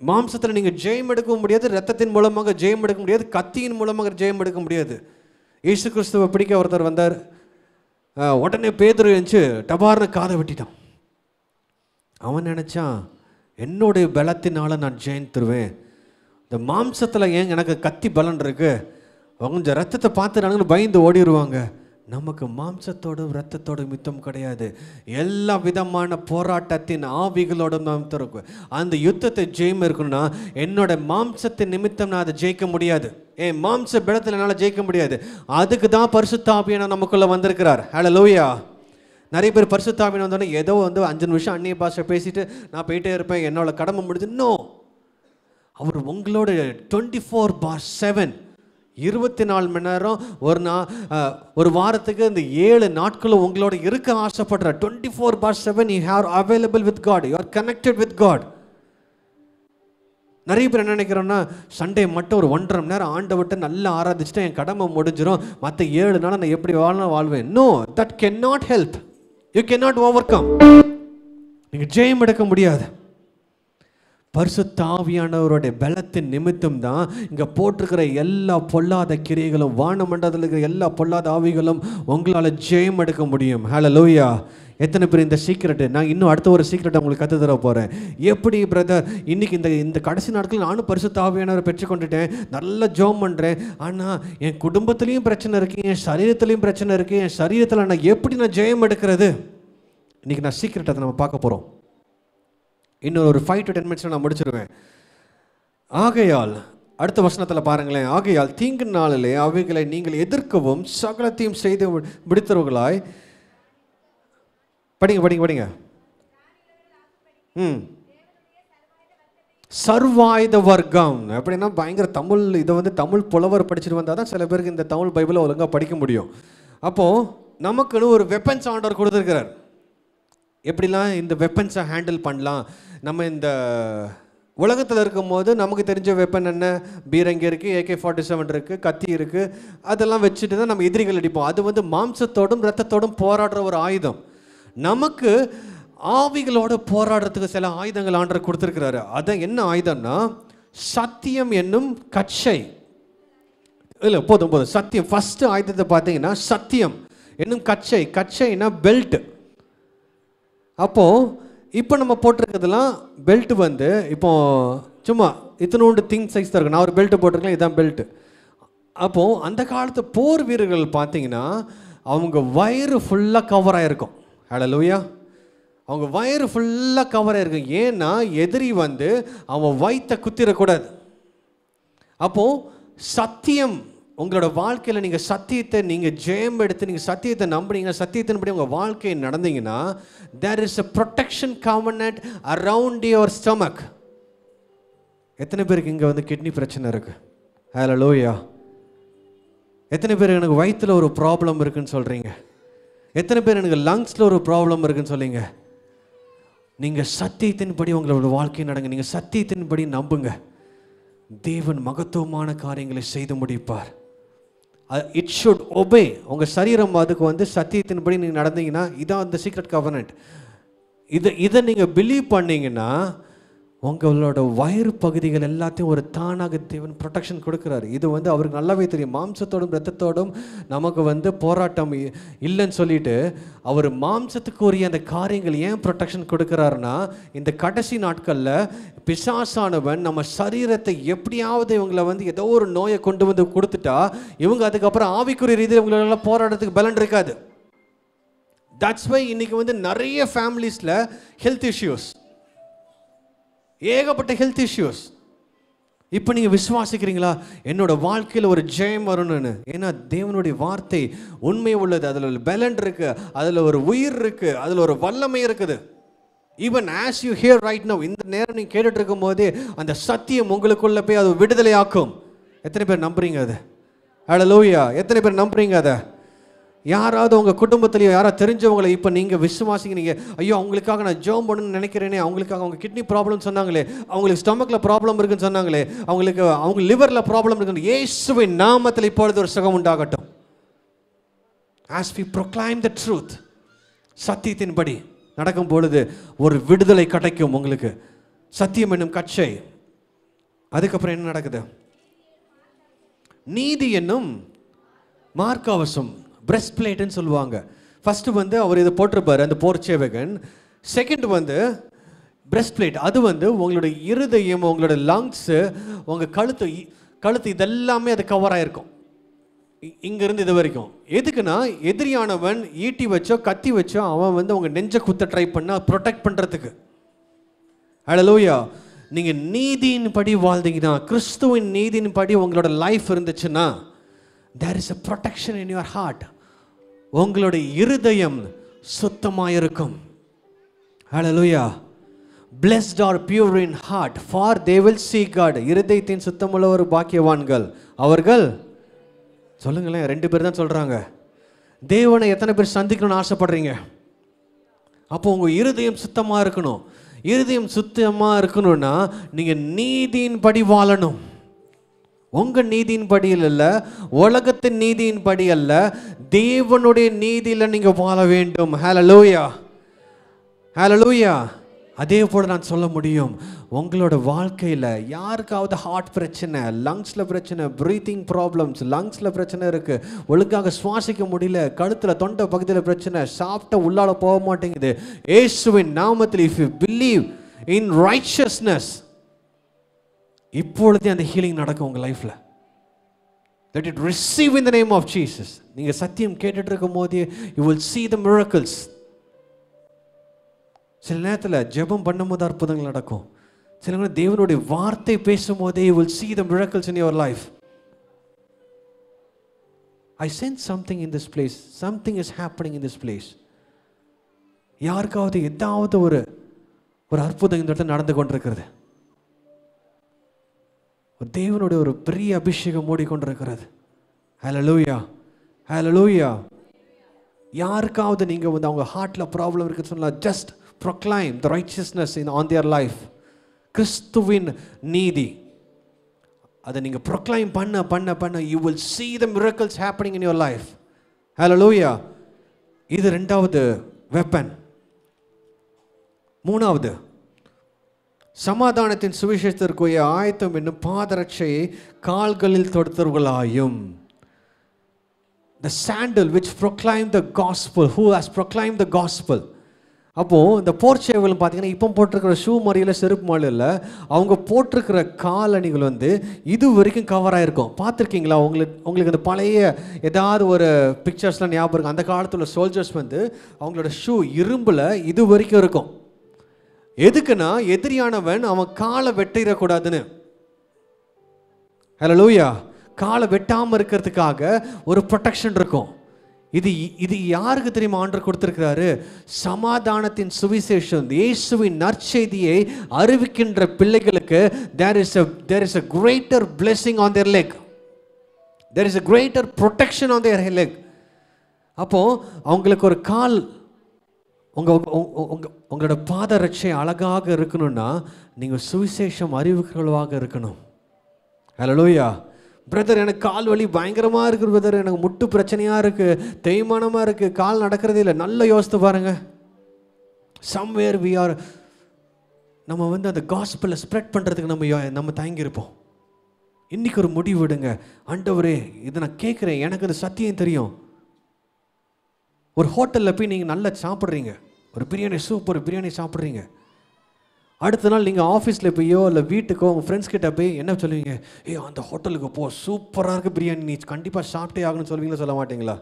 மாம்சத்தில் நீங்கள் ஜெயம் எடுக்க முடியாது ரத்தத்தின் மூலமாக ஜெயம் எடுக்க முடியாது கத்தியின் மூலமாக ஜெயம் எடுக்க முடியாது இயேசு கிறிஸ்துவை பிடிக்க ஒருத்தர் வந்தார் உடனே பேதர் எழுந்து டபார்னு காதை வெட்டிட்டான் அவன் நினச்சான் என்னுடைய பலத்தினால நான் தருவேன் இந்த மாம்சத்தில் ஏன் எனக்கு கத்தி பலன் இருக்குது கொஞ்சம் ரத்தத்தை பார்த்துட்டானுங்கன்னு பயந்து ஓடிடுவாங்க நமக்கு மாம்சத்தோடும் ரத்தத்தோடும் யுத்தம் கிடையாது எல்லா விதமான போராட்டத்தின் ஆவிகளோடும் நாம் திறக்கும் அந்த யுத்தத்தை ஜெயம் இருக்குன்னா என்னோட மாம்சத்தின் நிமித்தம் நான் அதை ஜெயிக்க முடியாது ஏன் மாம்ச பிடத்தில் என்னால் ஜெயிக்க முடியாது அதுக்கு தான் பரிசுத்தாபியான நமக்குள்ளே வந்திருக்கிறார் ஹலோ லோயா நிறைய பேர் பரிசுத்தாபியான வந்தோடனே ஏதோ வந்து அஞ்சு நிமிஷம் அந்நிய பாஷை பேசிட்டு நான் போயிட்டே இருப்பேன் என்னோட கடமை முடிஞ்சு இன்னும் அவர் உங்களோட டுவெண்ட்டி ஃபோர் பார் செவன் இருபத்தி நாலு மணி நேரம் ஒரு நா ஒரு வாரத்துக்கு இந்த ஏழு நாட்களும் உங்களோட இருக்க ஆசைப்படுற twenty four by seven you have available with God you are connected with God நிறைய பேர் என்ன நினைக்கிறோன்னா சண்டே மட்டும் ஒரு ஒன்றரை மணி நேரம் ஆண்டை விட்டு நல்லா ஆராதிச்சுட்டு என் கடமை முடிஞ்சிடும் மற்ற ஏழு நாள் நான் எப்படி வாழ்னா வாழ்வேன் no that can not help you can not overcome நீங்கள் ஜெயம் எடுக்க முடியாது பரிசுத்தாவியானவருடைய பலத்தின் நிமித்தம் தான் இங்கே போட்டிருக்கிற எல்லா பொல்லாத கிரியைகளும் வானமண்டலத்தில் இருக்கிற எல்லா பொல்லாத ஆவிகளும் உங்களால் ஜெயம் எடுக்க முடியும் ஹலோ லோயா எத்தனை பேர் இந்த சீக்கிரட்டு நான் இன்னும் அடுத்த ஒரு சீக்கிரட்டை உங்களுக்கு கற்று தர போகிறேன் எப்படி பிரதர் இன்றைக்கி இந்த இந்த கடைசி நாட்கள் நானும் பரிசு தாவியானவரை பெற்றுக்கொண்டுட்டேன் நல்லா ஜோம் பண்ணுறேன் ஆனால் என் குடும்பத்துலேயும் பிரச்சனை இருக்குது என் சரீரத்துலேயும் பிரச்சனை இருக்குது என் சரீரத்தில் நான் எப்படி நான் ஜெயம் எடுக்கிறது இன்றைக்கி நான் சீக்கிரட்டை நம்ம பார்க்க போகிறோம் இன்னும் ஒரு ஃபைவ் டு டென் மினிட்ஸில் நான் முடிச்சிருவேன் ஆகையால் அடுத்த வசனத்தில் பாருங்களேன் ஆகையால் தீங்கு நாளிலே அவைகளை நீங்கள் எதிர்க்கவும் சகலத்தையும் செய்து விடுத்தவர்களாய் படிங்க படிங்க படிங்க ம் சர்வாயுத வர்க்கம் எப்படின்னா பயங்கர தமிழ் இதை வந்து தமிழ் புலவர் படிச்சுட்டு வந்தால் தான் சில பேருக்கு இந்த தமிழ் பைபிளை ஒழுங்காக படிக்க முடியும் அப்போது நமக்குன்னு ஒரு வெப்பன்ஸ் ஆண்டவர் கொடுத்துருக்கிறார் எப்படிலாம் இந்த வெப்பன்ஸை ஹேண்டில் பண்ணலாம் நம்ம இந்த உலகத்தில் இருக்கும் போது நமக்கு தெரிஞ்ச வெப்பன் என்ன பீரங்கி இருக்குது ஏகே ஃபார்ட்டி செவன் இருக்குது கத்தி இருக்குது அதெல்லாம் வச்சுட்டு தான் நம்ம எதிரிகள் அடிப்போம் அது வந்து மாம்சத்தோடும் ரத்தத்தோடும் போராடுற ஒரு ஆயுதம் நமக்கு ஆவிகளோடு போராடுறதுக்கு சில ஆயுதங்கள் ஆண்டர் கொடுத்துருக்கிறாரு அதை என்ன ஆயுதம்னா சத்தியம் என்னும் கச்சை இல்லை போதும் போதும் சத்தியம் ஃபஸ்ட்டு ஆயுதத்தை பார்த்தீங்கன்னா சத்தியம் என்னும் கச்சை கச்சைனா பெல்ட் அப்போது இப்போ நம்ம போட்டிருக்கிறதுலாம் பெல்ட் வந்து இப்போது சும்மா இத்தனை இத்தனோண்டு திங் சைஸ் தான் இருக்கும் நான் ஒரு பெல்ட்டு போட்டிருக்கேன் இதுதான் பெல்ட்டு அப்போது அந்த காலத்து போர் வீரர்கள் பார்த்தீங்கன்னா அவங்க வயிறு ஃபுல்லாக கவர் ஹலோ லூயா அவங்க வயிறு ஃபுல்லாக கவர் ஆகிருக்கும் ஏன்னா எதிரி வந்து அவன் வயிற்றை குத்திடக்கூடாது அப்போது சத்தியம் உங்களோட வாழ்க்கையில் நீங்கள் சத்தியத்தை நீங்கள் ஜெயம் எடுத்து நீங்கள் சத்தியத்தை நம்புனீங்க சத்தியத்தின்படி உங்கள் வாழ்க்கை நடந்தீங்கன்னா there is a protection covenant around your stomach எத்தனை பேருக்கு இங்கே வந்து கிட்னி பிரச்சனை இருக்குது அதில் லோயா எத்தனை பேர் எனக்கு வயிற்றில் ஒரு ப்ராப்ளம் இருக்குன்னு சொல்கிறீங்க எத்தனை பேர் எனக்கு லங்ஸில் ஒரு ப்ராப்ளம் இருக்குன்னு சொல்லிங்க நீங்கள் சத்தியத்தின்படி உங்களோட வாழ்க்கை நடங்க நீங்கள் சத்தியத்தின்படி நம்புங்க தேவன் மகத்துவமான காரியங்களை செய்து முடிப்பார் இட் ஷுட் ஒபே உங்கள் சரீரம் அதுக்கு வந்து சத்தியத்தின்படி நீங்கள் நடந்தீங்கன்னா இதான் அந்த சீக்ரெட் கவர்னட் இதை இதை நீங்கள் பிலீவ் பண்ணிங்கன்னா உங்களோட வயிறு பகுதிகள் எல்லாத்தையும் ஒரு தானாக தேவன் ப்ரொடெக்ஷன் கொடுக்குறாரு இது வந்து அவருக்கு நல்லாவே தெரியும் மாம்சத்தோடும் ரத்தத்தோடும் நமக்கு வந்து போராட்டம் இல்லைன்னு சொல்லிட்டு அவர் மாம்சத்துக்குரிய அந்த காரியங்கள் ஏன் ப்ரொடெக்ஷன் கொடுக்குறாருன்னா இந்த கடைசி நாட்களில் பிசாசானவன் நம்ம சரீரத்தை எப்படியாவது இவங்களை வந்து ஏதோ ஒரு நோயை கொண்டு வந்து கொடுத்துட்டா இவங்க அதுக்கப்புறம் ஆவிக்குரிய ரீதியில் இவங்களால போராடுறதுக்கு பலன் இருக்காது தட்ஸ் வை இன்றைக்கி வந்து நிறைய ஃபேமிலிஸில் ஹெல்த் இஷ்யூஸ் ஏகப்பட்ட ஹெல்த் இஷ்யூஸ் இப்போ நீங்கள் விசுவாசிக்கிறீங்களா என்னோடய வாழ்க்கையில் ஒரு ஜெயம் வரணும்னு ஏன்னா தேவனுடைய வார்த்தை உண்மை உள்ளது அதில் ஒரு பேலண்ட் இருக்குது அதில் ஒரு உயிர் இருக்குது அதில் ஒரு வல்லமை இருக்குது even as you hear right now இந்த நேரம் நீங்கள் கேட்டுட்டு இருக்கும் போதே அந்த சத்தியம் உங்களுக்குள்ளே போய் அது விடுதலை ஆக்கும் எத்தனை பேர் நம்புறீங்க அதை ஹலோ லோயா எத்தனை பேர் நம்புறீங்க அதை யாராவது உங்கள் குடும்பத்துலையோ யாராவது தெரிஞ்சவங்களை இப்போ நீங்கள் விசுவாசிக்கிறீங்க ஐயோ அவங்களுக்காக நான் ஜோம் பண்ணணும்னு நினைக்கிறேனே அவங்களுக்காக அவங்க கிட்னி ப்ராப்ளம் சொன்னாங்களே அவங்களுக்கு ஸ்டமக்கில் ப்ராப்ளம் இருக்குன்னு சொன்னாங்களே அவங்களுக்கு அவங்க லிவரில் ப்ராப்ளம் இருக்குன்னு ஏசுவின் நாமத்தில் இப்பொழுது ஒரு சுகம் உண்டாகட்டும் as we proclaim the truth சத்தியத்தின்படி நடக்கும் பொழுது ஒரு விடுதலை கிடைக்கும் உங்களுக்கு சத்தியம் என்னும் கட்சை அதுக்கப்புறம் என்ன நடக்குது நீதி என்னும் மார்க்கவசம் பிரெஸ்ட் பிளேட்டுன்னு சொல்லுவாங்க ஃபஸ்ட்டு வந்து அவர் இதை போட்டிருப்பார் அந்த போர்ச்சேவகன் செகண்ட் வந்து பிரெஸ்ட் பிளேட் அது வந்து உங்களோட இருதயம் உங்களோட லங்ஸு உங்கள் கழுத்து கழுத்து இதெல்லாமே அது கவர் ஆகிருக்கும் இங்கேருந்து இது வரைக்கும் எதுக்குன்னா எதிரியானவன் ஈட்டி வச்சோ கத்தி வச்சோ அவன் வந்து அவங்க நெஞ்ச குத்த ட்ரை பண்ண ப்ரொடெக்ட் பண்ணுறதுக்கு அழலோயா நீங்கள் நீதியின் படி வாழ்ந்தீங்கன்னா கிறிஸ்துவின் நீதியின் படி உங்களோட லைஃப் இருந்துச்சுன்னா there is a protection in your heart உங்களுடைய இருதயம் சுத்தமாக இருக்கும் hallelujah blessed are pure in heart for they will see God இருதயத்தின் ஒரு பாக்கியவான்கள் அவர்கள் சொல்லுங்களேன் ரெண்டு பேர் தான் சொல்கிறாங்க தேவனை எத்தனை பேர் சந்திக்கணும்னு ஆசைப்படுறீங்க அப்போ உங்கள் இருதயம் சுத்தமாக இருக்கணும் இருதயம் சுத்தமாக இருக்கணும்னா நீங்கள் நீதியின் படி வாழணும் உங்கள் நீதியின் படியில் இல்லை உலகத்தின் நீதியின் படி அல்ல தேவனுடைய நீதியில் நீங்கள் வாழ வேண்டும் ஹேலலூயா ஹேலலூயா அதே போல் நான் சொல்ல முடியும் உங்களோட வாழ்க்கையில் யாருக்காவது ஹார்ட் பிரச்சனை லங்ஸில் பிரச்சனை ப்ரீத்திங் ப்ராப்ளம்ஸ் லங்ஸில் பிரச்சனை இருக்குது ஒழுங்காக சுவாசிக்க முடியல கழுத்தில் தொண்டை பகுதியில் பிரச்சனை சாப்பிட்ட உள்ளால் போக மாட்டேங்குது ஏசுவின் நாமத்தில் if you believe in righteousness இப்பொழுதே அந்த ஹீலிங் நடக்கும் உங்கள் லைஃப்பில் let it receive in the name of Jesus நீங்கள் சத்தியம் கேட்டுட்டு இருக்கும் போது you will see the miracles சில நேரத்தில் ஜெபம் பண்ணும்போது அற்புதங்கள் நடக்கும் சில நேரம் தேவனுடைய வார்த்தை பேசும்போதே you will see the miracles in your life I sense something in this place something is happening in this place யாருக்காவது ஏதாவது ஒரு ஒரு அற்புதம் இந்த இடத்துல நடந்து கொண்டிருக்கிறது ஒரு தேவனுடைய ஒரு பெரிய அபிஷேகம் ஓடிக்கொண்டிருக்கிறது ஹலோ லூயா ஹலோ லூயா யாருக்காவது நீங்கள் வந்து அவங்க ஹார்ட்டில் ப்ராப்ளம் இருக்குன்னு சொன்னால் just proclaim the righteousness in on their life கிறிஸ்துவின் நீதி அதை நீங்கள் ப்ரொக்ளைம் பண்ண பண்ண பண்ண you will see the miracles happening in your life hallelujah இது ரெண்டாவது வெப்பன் மூணாவது சமாதானத்தின் சுவிசேஷத்திற்குரிய ஆயத்தம் என்னும் பாதரட்சையை கால்களில் தொடுத்தவர்களாயும் the sandal which proclaim the gospel who has proclaim the gospel அப்போது இந்த போர்ச்சேவல் பார்த்தீங்கன்னா இப்போ போட்டிருக்கிற ஷூ மாதிரியில் செருப்பு மாதிரி இல்லை அவங்க போட்டிருக்கிற காலணிகள் வந்து இது வரைக்கும் கவர் ஆகிருக்கும் பார்த்துருக்கீங்களா உங்களுக்கு உங்களுக்கு அந்த பழைய ஏதாவது ஒரு பிக்சர்ஸ்லாம் ஞாபகம் இருக்கும் அந்த காலத்தில் சோல்ஜர்ஸ் வந்து அவங்களோட ஷூ இரும்பில் இது வரைக்கும் இருக்கும் எதுக்குன்னா எதிரியானவன் அவன் காலை வெட்டிடக்கூடாதுன்னு ஹலோ லூயா காலை வெட்டாமல் இருக்கிறதுக்காக ஒரு ப்ரொடெக்ஷன் இருக்கும் இது இது யாருக்கு தெரியுமா ஆண்டர் கொடுத்துருக்கிறாரு சமாதானத்தின் சுவிசேஷம் இயேசுவின் நற்செய்தியை அறிவிக்கின்ற பிள்ளைகளுக்கு there is a there is a greater blessing on their leg there is a greater protection on their leg அப்போது அவங்களுக்கு ஒரு கால் உங்கள் உங்கள் உங்களோட பாத ரட்சை அழகாக இருக்கணும்னா நீங்கள் சுவிசேஷம் அறிவுகளாக இருக்கணும் ஹலோ லோய்யா பிரதர் எனக்கு கால் வலி பயங்கரமாக இருக்குது பிரதர் எனக்கு முட்டு பிரச்சனையாக இருக்குது தேய்மானமாக இருக்குது கால் நடக்கிறதே இல்லை நல்ல யோசித்து பாருங்கள் சம்வேர் வி ஆர் நம்ம வந்து அந்த காஸ்பில் ஸ்ப்ரெட் பண்ணுறதுக்கு நம்ம நம்ம தயங்கியிருப்போம் இன்றைக்கி ஒரு முடிவு விடுங்க அண்டவரே இதை நான் கேட்குறேன் எனக்கு அது சத்தியம் தெரியும் ஒரு ஹோட்டலில் போய் நீங்கள் நல்லா சாப்பிட்றீங்க ஒரு பிரியாணி சூப்பர் பிரியாணி சாப்பிட்றீங்க அடுத்த நாள் நீங்கள் ஆஃபீஸில் போயோ இல்லை வீட்டுக்கோ உங்கள் ஃப்ரெண்ட்ஸ் கிட்ட போய் என்ன சொல்லுவீங்க ஏ அந்த ஹோட்டலுக்கு போ சூப்பராக இருக்குது பிரியாணி நீ கண்டிப்பாக சாப்பிட்டே ஆகணும்னு சொல்லுவீங்களா சொல்ல மாட்டிங்களா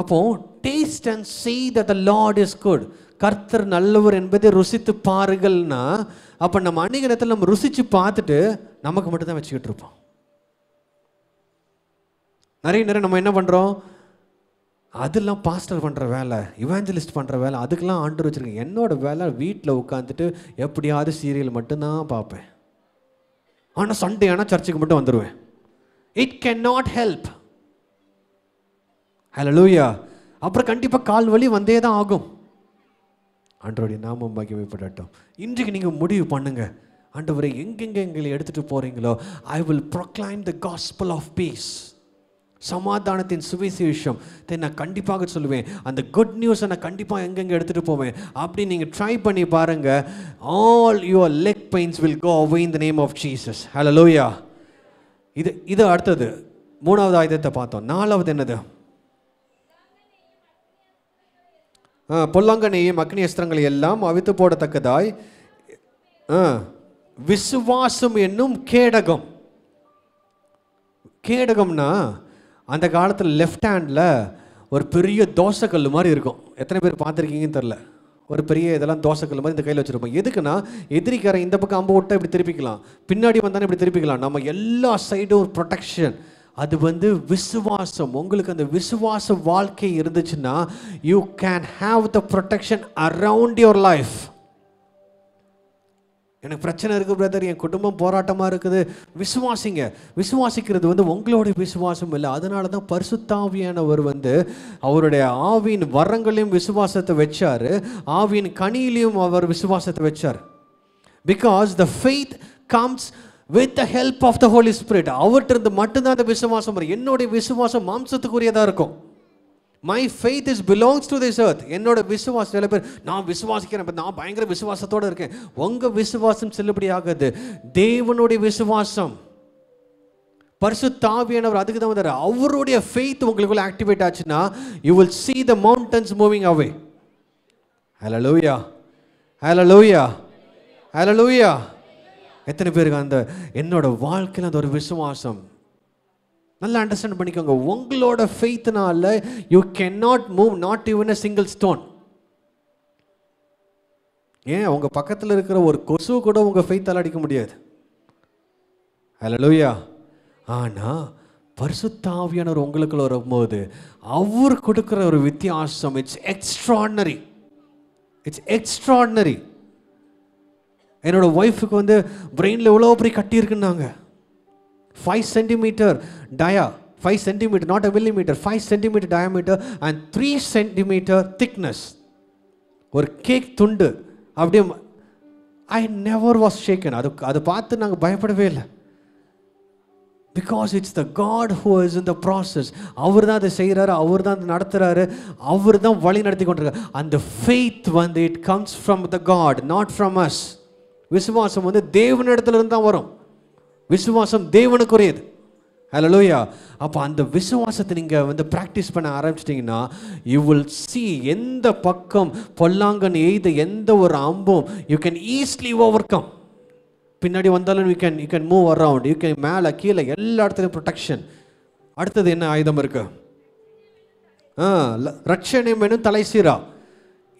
அப்போ taste and see the Lord is good கர்த்தர் நல்லவர் என்பதை ருசித்து பாருங்கள்னா அப்போ நம்ம அன்னைக்கு இடத்துல நம்ம ருசித்து பார்த்துட்டு நமக்கு மட்டும்தான் வச்சுக்கிட்டு இருப்போம் நிறைய நேரம் நம்ம என்ன பண்ணுறோம் அதெல்லாம் பாஸ்டர் பண்ணுற வேலை இவாஞ்சலிஸ்ட் பண்ணுற வேலை அதுக்கெல்லாம் ஆண்டு வச்சுருக்கேன் என்னோடய வேலை வீட்டில் உட்காந்துட்டு எப்படியாவது சீரியல் மட்டும்தான் பார்ப்பேன் ஆனால் சண்டே ஆனால் சர்ச்சுக்கு மட்டும் வந்துடுவேன் it can not help hallelujah அப்புறம் கண்டிப்பாக கால் வலி வந்தே தான் ஆகும் ஆண்டோடைய நாமம் மகிமைப்படட்டும் இன்றைக்கு நீங்கள் முடிவு பண்ணுங்கள் ஆண்டவரை எங்கெங்கே எங்களை எடுத்துகிட்டு போகிறீங்களோ I will proclaim the gospel of peace சமாதானத்தின் சுவிசேஷம் நான் கண்டிப்பாக சொல்லுவேன் அந்த குட் நியூஸை நான் கண்டிப்பாக எங்கெங்கே எடுத்துகிட்டு போவேன் அப்படி நீங்கள் ட்ரை பண்ணி பாருங்கள் all your leg pains will go away in the name of Jesus hallelujah இது இது அடுத்தது மூணாவது ஆயுதத்தை பார்த்தோம் நாலாவது என்னது பொல்லாங்கனையும் அக்னி அஸ்திரங்களை எல்லாம் அவித்து போடத்தக்கதாய் விசுவாசம் என்னும் கேடகம் கேடகம்னா அந்த காலத்தில் லெஃப்ட் ஹேண்டில் ஒரு பெரிய தோசைக்கல் மாதிரி இருக்கும் எத்தனை பேர் பார்த்துருக்கீங்கன்னு தெரில ஒரு பெரிய இதெல்லாம் தோசைக்கல் மாதிரி இந்த கையில் வச்சுருப்போம் எதுக்குன்னா எதிரிக்கார இந்த பக்கம் அம்பு விட்டால் இப்படி திருப்பிக்கலாம் பின்னாடி வந்தாலும் இப்படி திருப்பிக்கலாம் நம்ம எல்லா சைடும் ஒரு ப்ரொடெக்ஷன் அது வந்து விசுவாசம் உங்களுக்கு அந்த விசுவாச வாழ்க்கை இருந்துச்சுன்னா you can have the protection around your life எனக்கு பிரச்சனை இருக்குது பிரதர் என் குடும்பம் போராட்டமாக இருக்குது விசுவாசிங்க விசுவாசிக்கிறது வந்து உங்களுடைய விசுவாசம் இல்லை அதனால தான் பரிசுத்தாவியானவர் வந்து அவருடைய ஆவியின் வரங்களையும் விசுவாசத்தை வச்சார் ஆவியின் கனியிலையும் அவர் விசுவாசத்தை வச்சார் because the faith comes with the help of the Holy Spirit அவர்கிட்ட இருந்து மட்டும்தான் அந்த விசுவாசம் வரும் என்னுடைய விசுவாசம் மாம்சத்துக்குரியதாக இருக்கும் my faith is belongs to this earth என்னோட விசுவாசம் சில பேர் நான் விசுவாசிக்கிறேன் நான் பயங்கர விசுவாசத்தோடு இருக்கேன் உங்கள் விசுவாசம் செல்லுபடி தேவனுடைய விசுவாசம் பரிசு தாவியானவர் அதுக்கு தான் வந்தார் அவருடைய ஃபெய்த் உங்களுக்குள்ள ஆக்டிவேட் ஆச்சுன்னா you will see the mountains moving away hallelujah hallelujah hallelujah எத்தனை பேருக்கு அந்த என்னோட வாழ்க்கையில் அந்த ஒரு விசுவாசம் நல்லா அண்டர்ஸ்டாண்ட் பண்ணிக்கோங்க உங்களோட ஃபெய்த்னால you can not move not even a single stone ஏன் உங்கள் பக்கத்தில் இருக்கிற ஒரு கொசு கூட உங்கள் ஃபெய்த்தால் அடிக்க முடியாது ஹலோ லோயா ஆனால் பரிசுத்தாவியானவர் உங்களுக்குள்ள வரும்போது அவர் கொடுக்குற ஒரு வித்தியாசம் இட்ஸ் எக்ஸ்ட்ராடனரி இட்ஸ் எக்ஸ்ட்ராடனரி என்னோடய ஒய்ஃபுக்கு வந்து பிரெயினில் எவ்வளோ பெரிய கட்டியிருக்குன்னாங்க five centimetre dia five centimetre not a millimeter, five centimeter diameter and three centimetre thickness. ஒரு கேக் துண்டு அப்படியே ஐ நெவர் வாஸ் ஷேக்கன் அது அதை பார்த்து நாங்கள் பயப்படவே இல்லை because it's the God who is in the process அவர் தான் அதை செய்கிறாரு அவர் தான் அதை நடத்துகிறாரு அவர் தான் வழி நடத்தி கொண்டிருக்காரு அந்த ஃபெய்த் வந்து it comes from the God not from us விசுவாசம் வந்து இருந்து தான் வரும் விசுவாசம் தேவனுக்குரியது ஹலோ லோயா அப்போ அந்த விசுவாசத்தை நீங்கள் வந்து ப்ராக்டிஸ் பண்ண ஆரம்பிச்சிட்டிங்கன்னா யூ வில் சி எந்த பக்கம் பொல்லாங்கன் எய்த எந்த ஒரு அம்பும் you can easily overcome பின்னாடி வந்தாலும் you can you can move around you can மேலே கீழே எல்லா இடத்துலையும் ப்ரொடெக்ஷன் அடுத்தது என்ன ஆயுதம் இருக்கு ஆ வேணும் தலை தலைசீரா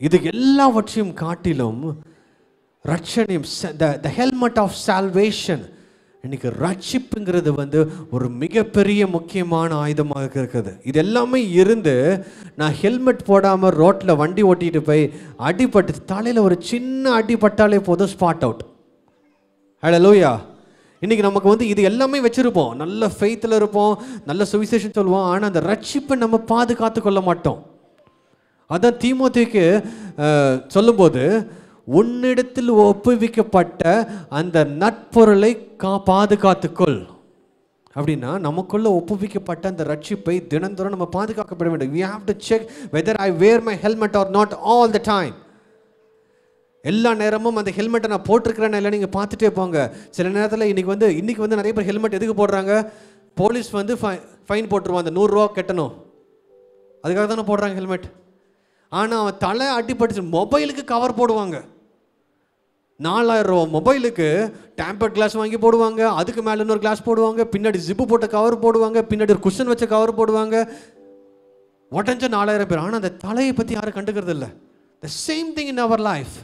இது எல்லாவற்றையும் காட்டிலும் ரட்சணியம் த ஹெல்மெட் ஆஃப் சால்வேஷன் இன்னைக்கு ரட்சிப்புங்கிறது வந்து ஒரு மிகப்பெரிய முக்கியமான ஆயுதமாக இருக்குது இது எல்லாமே இருந்து நான் ஹெல்மெட் போடாமல் ரோட்டில் வண்டி ஓட்டிகிட்டு போய் அடிபட்டு தலையில் ஒரு சின்ன அடிபட்டாலே போதும் ஸ்பாட் அவுட் ஹலோ லோயா இன்றைக்கி நமக்கு வந்து இது எல்லாமே வச்சுருப்போம் நல்ல ஃபெய்த்தில் இருப்போம் நல்ல சுவிசேஷன் சொல்லுவோம் ஆனால் அந்த ரட்சிப்பை நம்ம பாதுகாத்து கொள்ள மாட்டோம் அதான் தீமோத்திக்கு சொல்லும்போது உன்னிடத்தில் ஒப்புவிக்கப்பட்ட அந்த நட்பொருளை கா பாதுகாத்துக்கொள் அப்படின்னா நமக்குள்ள ஒப்புவிக்கப்பட்ட அந்த ரட்சிப்பை தினந்தோறும் நம்ம பாதுகாக்கப்பட வேண்டும் we have to check whether I wear my helmet or not all the time எல்லா நேரமும் அந்த ஹெல்மெட்டை நான் போட்டிருக்கிறேன் இல்லை நீங்கள் பார்த்துட்டே போங்க சில நேரத்தில் இன்றைக்கி வந்து இன்றைக்கி வந்து நிறைய பேர் ஹெல்மெட் எதுக்கு போடுறாங்க போலீஸ் வந்து ஃபை ஃபைன் போட்டுருவான் அந்த நூறுரூவா கட்டணும் அதுக்காக தானே போடுறாங்க ஹெல்மெட் ஆனால் அவன் தலை அடிப்பட்டு மொபைலுக்கு கவர் போடுவாங்க நாலாயிரம் ரூபா மொபைலுக்கு டேம்பர் கிளாஸ் வாங்கி போடுவாங்க அதுக்கு மேலே இன்னொரு கிளாஸ் போடுவாங்க பின்னாடி ஜிப்பு போட்ட கவர் போடுவாங்க பின்னாடி ஒரு குஷன் வச்ச கவர் போடுவாங்க உடஞ்ச நாலாயிரம் பேர் ஆனால் அந்த தலையை பற்றி யாரும் கண்டுக்கிறது இல்லை the same thing in our life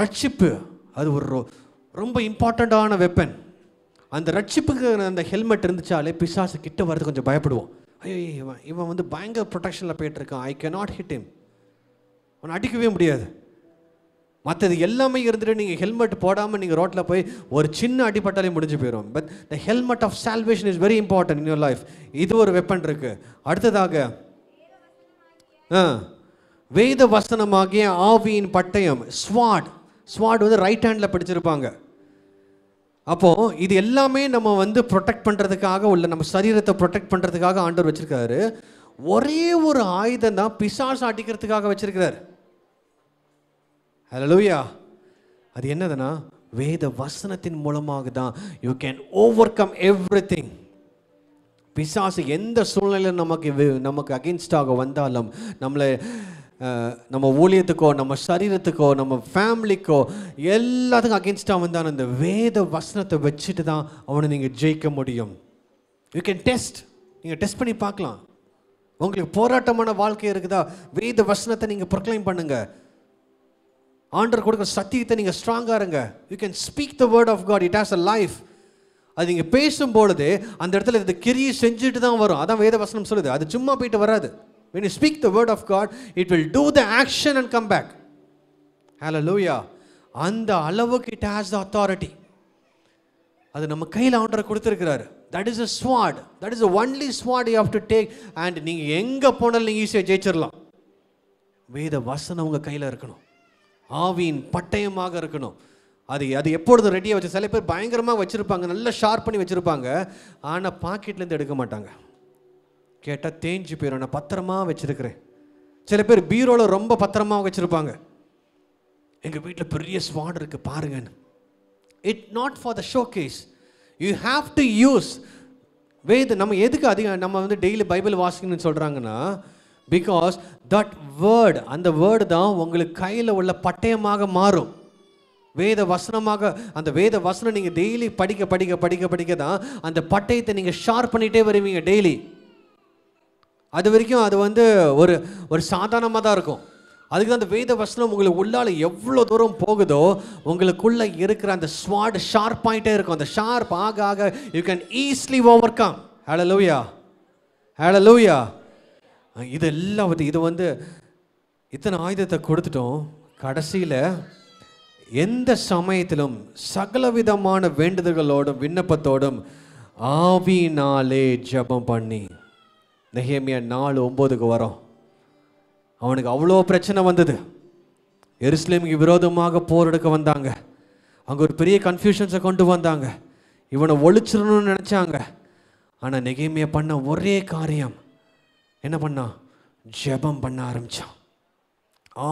ரட்சிப்பு அது ஒரு ரொம்ப இம்பார்ட்டண்ட்டான வெப்பன் அந்த ரட்சிப்புக்கு அந்த ஹெல்மெட் இருந்துச்சாலே பிசாசு கிட்ட வரது கொஞ்சம் பயப்படுவோம் ஐயோ இவன் இவன் வந்து பயங்கர ப்ரொடெக்ஷனில் போயிட்டுருக்கான் I can not hit him அவன் அடிக்கவே முடியாது மற்றது எல்லாமே இருந்துட்டு நீங்கள் ஹெல்மெட் போடாமல் நீங்கள் ரோட்டில் போய் ஒரு சின்ன அடிப்பட்டாலே முடிஞ்சு போயிடும் but the helmet of salvation is very important in your life இது ஒரு வெப்பன் இருக்குது அடுத்ததாக ஆ வேத வசனமாகிய ஆவியின் பட்டயம் ஸ்வாட் ஸ்வாட் வந்து ரைட் ஹேண்டில் பிடிச்சிருப்பாங்க அப்போது இது எல்லாமே நம்ம வந்து ப்ரொடெக்ட் பண்ணுறதுக்காக உள்ள நம்ம சரீரத்தை ப்ரொடெக்ட் பண்ணுறதுக்காக ஆண்டவர் வச்சுருக்காரு ஒரே ஒரு ஆயுதம் தான் பிசாஸ் அடிக்கிறதுக்காக வச்சுருக்கிறார் ஹலோயா அது என்னதுன்னா வேத வசனத்தின் மூலமாக தான் you can overcome everything பிசாசு எந்த சூழ்நிலையில் நமக்கு நமக்கு அகெயின்ஸ்டாக வந்தாலும் நம்மளை நம்ம ஊழியத்துக்கோ நம்ம சரீரத்துக்கோ நம்ம ஃபேமிலிக்கோ எல்லாத்துக்கும் அகெயின்ஸ்டாக வந்தாலும் இந்த வேத வசனத்தை வச்சுட்டு தான் அவனை நீங்கள் ஜெயிக்க முடியும் யூ கேன் டெஸ்ட் நீங்கள் டெஸ்ட் பண்ணி பார்க்கலாம் உங்களுக்கு போராட்டமான வாழ்க்கை இருக்குதா வேத வசனத்தை நீங்கள் ப்ரொக்ளைம் பண்ணுங்கள் ஆண்டர் கொடுக்குற சத்தியத்தை நீங்கள் ஸ்ட்ராங்காக இருங்க you can speak the word of God it has a life அது நீங்கள் பேசும்பொழுது அந்த இடத்துல இந்த கிரியை செஞ்சுட்டு தான் வரும் அதான் வேத வசனம் சொல்லுது அது சும்மா போயிட்டு வராது when you speak the word of God it will do the action and come back hallelujah அந்த அளவுக்கு இட் ஹேஸ் த அத்தாரிட்டி அது நம்ம கையில் ஆண்டரை கொடுத்துருக்கிறாரு that is a sword that is a only sword you have to take and நீங்கள் எங்கே போனாலும் நீங்கள் ஈஸியாக ஜெயிச்சிடலாம் வேத வசனம் உங்கள் கையில் இருக்கணும் ஆவியின் பட்டயமாக இருக்கணும் அது அது எப்பொழுது ரெடியாக வச்சு சில பேர் பயங்கரமாக வச்சுருப்பாங்க நல்லா ஷார்ப் பண்ணி வச்சுருப்பாங்க ஆனால் பாக்கெட்லேருந்து எடுக்க மாட்டாங்க கேட்டால் தேஞ்சு போயிடும் நான் பத்திரமாக வச்சுருக்கிறேன் சில பேர் பீரோவில் ரொம்ப பத்திரமாக வச்சுருப்பாங்க எங்கள் வீட்டில் பெரிய ஸ்வாட் இருக்குது பாருங்கன்னு it not for the showcase you have to use வேத நம்ம எதுக்கு அதிகம் நம்ம வந்து டெய்லி பைபிள் வாசிக்கணும்னு சொல்கிறாங்கன்னா பிகாஸ் தட் வேர்டு அந்த வேர்டு தான் உங்களுக்கு கையில் உள்ள பட்டயமாக மாறும் வேத வசனமாக அந்த வேத வசனம் நீங்கள் டெய்லி படிக்க படிக்க படிக்க படிக்க தான் அந்த பட்டயத்தை நீங்கள் ஷார்ப் பண்ணிகிட்டே வருவீங்க டெய்லி அது வரைக்கும் அது வந்து ஒரு ஒரு சாதாரணமாக தான் இருக்கும் அதுக்கு தான் அந்த வேத வசனம் உங்களுக்கு உள்ளால் எவ்வளோ தூரம் போகுதோ உங்களுக்குள்ளே இருக்கிற அந்த ஸ்வாட் ஷார்ப் ஆகிட்டே இருக்கும் அந்த ஷார்ப் ஆக ஆக you can easily overcome hallelujah hallelujah இது எல்லாம் வந்து இது வந்து இத்தனை ஆயுதத்தை கொடுத்துட்டோம் கடைசியில் எந்த சமயத்திலும் சகலவிதமான வேண்டுதல்களோடும் விண்ணப்பத்தோடும் ஆவினாலே ஜபம் பண்ணி நெஹேமியா நாலு ஒம்போதுக்கு வரோம் அவனுக்கு அவ்வளோ பிரச்சனை வந்தது எருஸ்லேமுக்கு விரோதமாக போர் எடுக்க வந்தாங்க அங்கே ஒரு பெரிய கன்ஃபியூஷன்ஸை கொண்டு வந்தாங்க இவனை ஒழிச்சிடணும்னு நினச்சாங்க ஆனால் நெகேமியை பண்ண ஒரே காரியம் என்ன பண்ணா ஜபம் பண்ண ஆரம்பித்தான்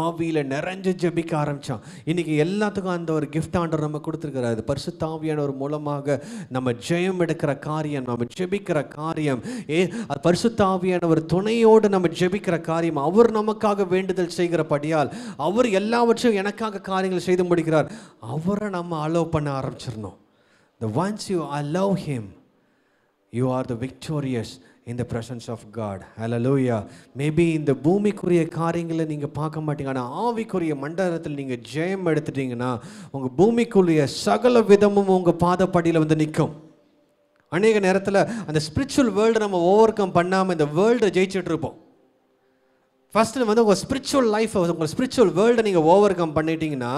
ஆவியில் நிறைஞ்சு ஜபிக்க ஆரம்பித்தான் இன்றைக்கி எல்லாத்துக்கும் அந்த ஒரு கிஃப்ட் ஆண்டர் நம்ம கொடுத்துருக்கிறாரு பரிசுத்தாவியான ஒரு மூலமாக நம்ம ஜெயம் எடுக்கிற காரியம் நம்ம ஜெபிக்கிற காரியம் ஏ அது பரிசுத்தாவியான ஒரு துணையோடு நம்ம ஜெபிக்கிற காரியம் அவர் நமக்காக வேண்டுதல் செய்கிறபடியால் அவர் எல்லாவற்றையும் எனக்காக காரியங்கள் செய்து முடிக்கிறார் அவரை நம்ம அலோவ் பண்ண ஆரம்பிச்சிடணும் the once you allow him you are the victorious இந்த the presence of God hallelujah maybe இந்த பூமிக்குரிய காரியங்களை நீங்கள் பார்க்க மாட்டீங்க ஆனால் ஆவிக்குரிய மண்டலத்தில் நீங்கள் ஜெயம் எடுத்துட்டீங்கன்னா உங்கள் பூமிக்குரிய சகல விதமும் உங்கள் பாதப்படியில் வந்து நிற்கும் அநேக நேரத்தில் அந்த ஸ்பிரிச்சுவல் வேர்ல்டு நம்ம ஓவர் கம் பண்ணாமல் இந்த வேர்ல்டை ஜெயிச்சுட்டு இருப்போம் ஃபஸ்ட்டு வந்து உங்கள் ஸ்பிரிச்சுவல் லைஃப்பை உங்கள் ஸ்பிரிச்சுவல் வேர்ல்டை நீங்கள் ஓவர் கம் பண்ணிட்டீங்கன்னா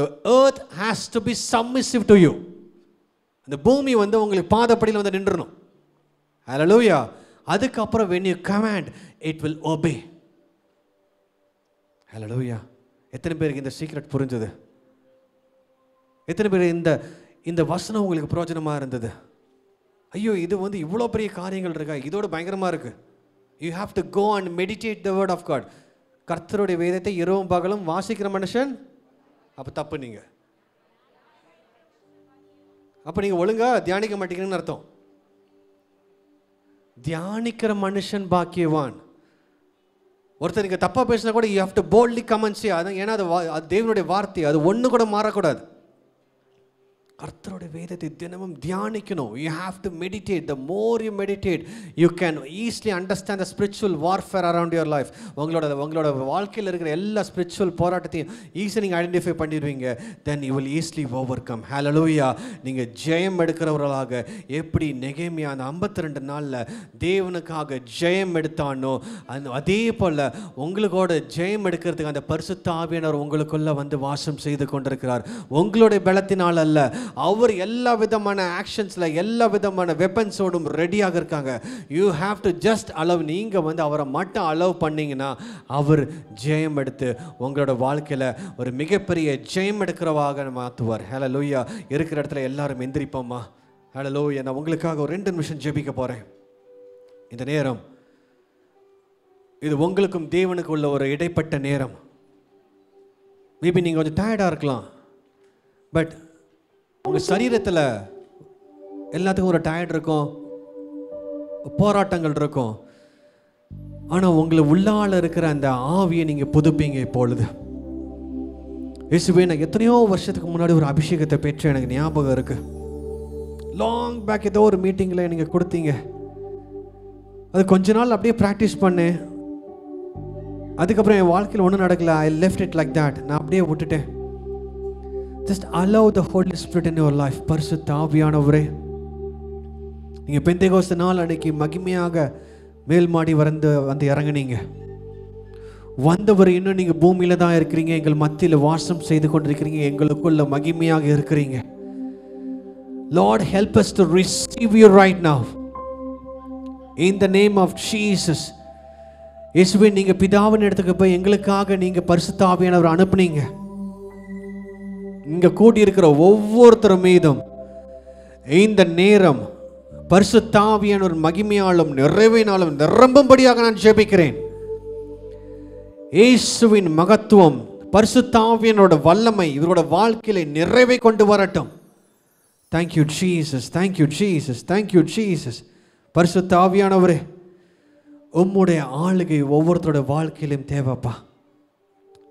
the earth has to be submissive to you இந்த பூமி வந்து உங்களுக்கு பாதப்படியில் வந்து நின்றுணும் ஹலோ லூயா அதுக்கப்புறம் when you command it will obey hallelujah எத்தனை பேருக்கு இந்த சீக்ரெட் புரிஞ்சுது எத்தனை பேர் இந்த இந்த வசனம் உங்களுக்கு பிரயோஜனமாக இருந்தது ஐயோ இது வந்து இவ்வளோ பெரிய காரியங்கள் இருக்கா இதோட பயங்கரமாக இருக்குது you have to go and meditate the word of God கர்த்தருடைய வேதத்தை இரவும் பகலும் வாசிக்கிற மனுஷன் அப்போ தப்பு நீங்கள் அப்போ நீங்கள் ஒழுங்காக தியானிக்க மாட்டீங்கன்னு அர்த்தம் தியானிக்கிற மனுஷன் பாக்கியவான் ஒருத்தர் நீங்கள் தப்பாக பேசினா கூட you have to boldly comments அதான் ஏன்னா அது அது தேவனுடைய வார்த்தை அது ஒன்று கூட மாறக்கூடாது கர்த்தருடைய வேதத்தை தினமும் தியானிக்கணும் you have to meditate the more you meditate you can easily understand the spiritual warfare around your life உங்களோட உங்களோட வாழ்க்கையில் இருக்கிற எல்லா ஸ்பிரிச்சுவல் போராட்டத்தையும் ஈஸியாக நீங்கள் ஐடென்டிஃபை பண்ணிடுவீங்க then you will easily overcome hallelujah நீங்கள் ஜெயம் எடுக்கிறவர்களாக எப்படி நெகேமியா அந்த ஐம்பத்தி ரெண்டு நாளில் தேவனுக்காக ஜெயம் எடுத்தானோ அந்த அதே போல் உங்களுக்கோட ஜெயம் எடுக்கிறதுக்கு அந்த பரிசுத்தாவியனர் உங்களுக்குள்ளே வந்து வாசம் செய்து கொண்டிருக்கிறார் உங்களுடைய பலத்தினால் அல்ல அவர் எல்லா விதமான ஆக்ஷன்ஸில் எல்லா விதமான வெப்பன்ஸோடும் ரெடியாக இருக்காங்க you have to just allow நீங்கள் வந்து அவரை மட்டும் அலவ் பண்ணிங்கன்னா அவர் ஜெயம் எடுத்து உங்களோட வாழ்க்கையில் ஒரு மிகப்பெரிய ஜெயம் எடுக்கிறவாக மாற்றுவார் ஹலோ லூயா இருக்கிற இடத்துல எல்லாரும் எந்திரிப்போம்மா ஹலோ லூயா நான் உங்களுக்காக ஒரு ரெண்டு நிமிஷம் ஜெபிக்க போகிறேன் இந்த நேரம் இது உங்களுக்கும் தேவனுக்கு உள்ள ஒரு இடைப்பட்ட நேரம் மேபி நீங்கள் கொஞ்சம் டயர்டாக இருக்கலாம் பட் உங்கள் சரீரத்தில் எல்லாத்துக்கும் ஒரு டயர்ட் இருக்கும் போராட்டங்கள் இருக்கும் ஆனால் உங்களை உள்ளால் இருக்கிற அந்த ஆவியை நீங்கள் புதுப்பீங்க இப்பொழுது இயேசுவே நான் எத்தனையோ வருஷத்துக்கு முன்னாடி ஒரு அபிஷேகத்தை பெற்று எனக்கு ஞாபகம் இருக்குது லாங் பேக் ஏதோ ஒரு மீட்டிங்கில் நீங்கள் கொடுத்தீங்க அது கொஞ்ச நாள் அப்படியே ப்ராக்டிஸ் பண்ணேன் அதுக்கப்புறம் என் வாழ்க்கையில் ஒன்றும் நடக்கல I left it like that நான் அப்படியே விட்டுட்டேன் just allow the Holy Spirit in your life பரிசு தாவியானவரே நீங்கள் பெந்தைகோச நாள் அன்னைக்கு மகிமையாக மேல்மாடி வரந்து வந்து இறங்குனீங்க வந்தவர் இன்னும் நீங்கள் பூமியில் தான் இருக்கிறீங்க எங்கள் மத்தியில் வாசம் செய்து கொண்டிருக்கிறீங்க எங்களுக்குள்ள மகிமையாக இருக்கிறீங்க lord help us to receive you right now in the name of Jesus இயேசுவின் நீங்கள் பிதாவின் இடத்துக்கு போய் எங்களுக்காக நீங்கள் பரிசுத்தாவியானவர் அனுப்புனீங்க இங்கே கூட்டியிருக்கிற ஒவ்வொருத்தர் மீதும் இந்த நேரம் பரிசுத்தாவியான ஒரு மகிமையாலும் நிறைவினாலும் நிரம்பும்படியாக நான் ஜெபிக்கிறேன் இயேசுவின் மகத்துவம் பரிசுத்தாவியனோட வல்லமை இவரோட வாழ்க்கையில நிறைவை கொண்டு வரட்டும் thank you Jesus thank you Jesus thank you Jesus பரிசுத்தாவியானவரே உம்முடைய ஆளுகை ஒவ்வொருத்தரோட வாழ்க்கையிலும் தேவைப்பா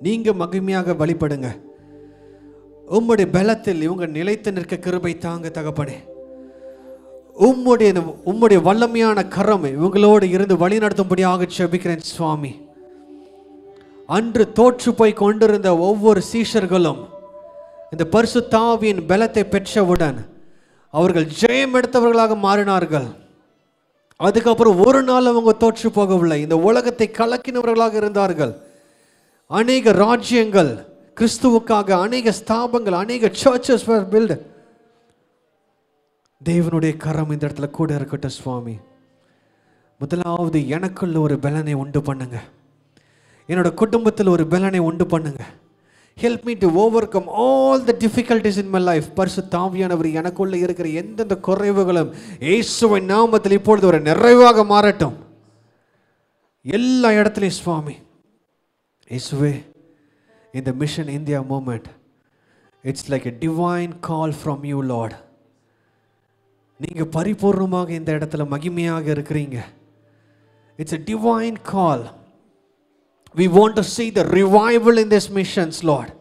நீங்கள் மகிமையாக வழிபடுங்க உம்முடைய பலத்தில் இவங்க நிலைத்து நிற்க கிருபை தாங்க தகப்படே உம்முடைய உம்முடைய வல்லமையான கரம் இவங்களோடு இருந்து வழி நடத்தும்படியாக செபிக்கிறேன் சுவாமி அன்று தோற்று போய் கொண்டிருந்த ஒவ்வொரு சீஷர்களும் இந்த தாவியின் பலத்தை பெற்றவுடன் அவர்கள் ஜெயம் எடுத்தவர்களாக மாறினார்கள் அதுக்கப்புறம் ஒரு நாள் அவங்க தோற்று போகவில்லை இந்த உலகத்தை கலக்கினவர்களாக இருந்தார்கள் அநேக ராஜ்யங்கள் கிறிஸ்துவுக்காக அநேக ஸ்தாபங்கள் அநேக சர்ச்சஸ் வேர் பில்டு தேவனுடைய கரம் இந்த இடத்துல கூட இருக்கட்டும் சுவாமி முதலாவது எனக்குள்ள ஒரு பலனை உண்டு பண்ணுங்க என்னோட குடும்பத்தில் ஒரு பலனை உண்டு பண்ணுங்க help me to overcome all the difficulties in my life பரிசு தாவியானவர் எனக்குள்ளே இருக்கிற எந்தெந்த குறைவுகளும் இயேசுவை நாமத்தில் இப்பொழுது ஒரு நிறைவாக மாறட்டும் எல்லா இடத்துலையும் சுவாமி இயேசுவே in the Mission India it's It's like a divine call from you, Lord. நீங்கள் பரிபூர்ணமாக இந்த இடத்துல மகிமையாக இருக்கிறீங்க it's a divine call we want to see the revival in this missions lord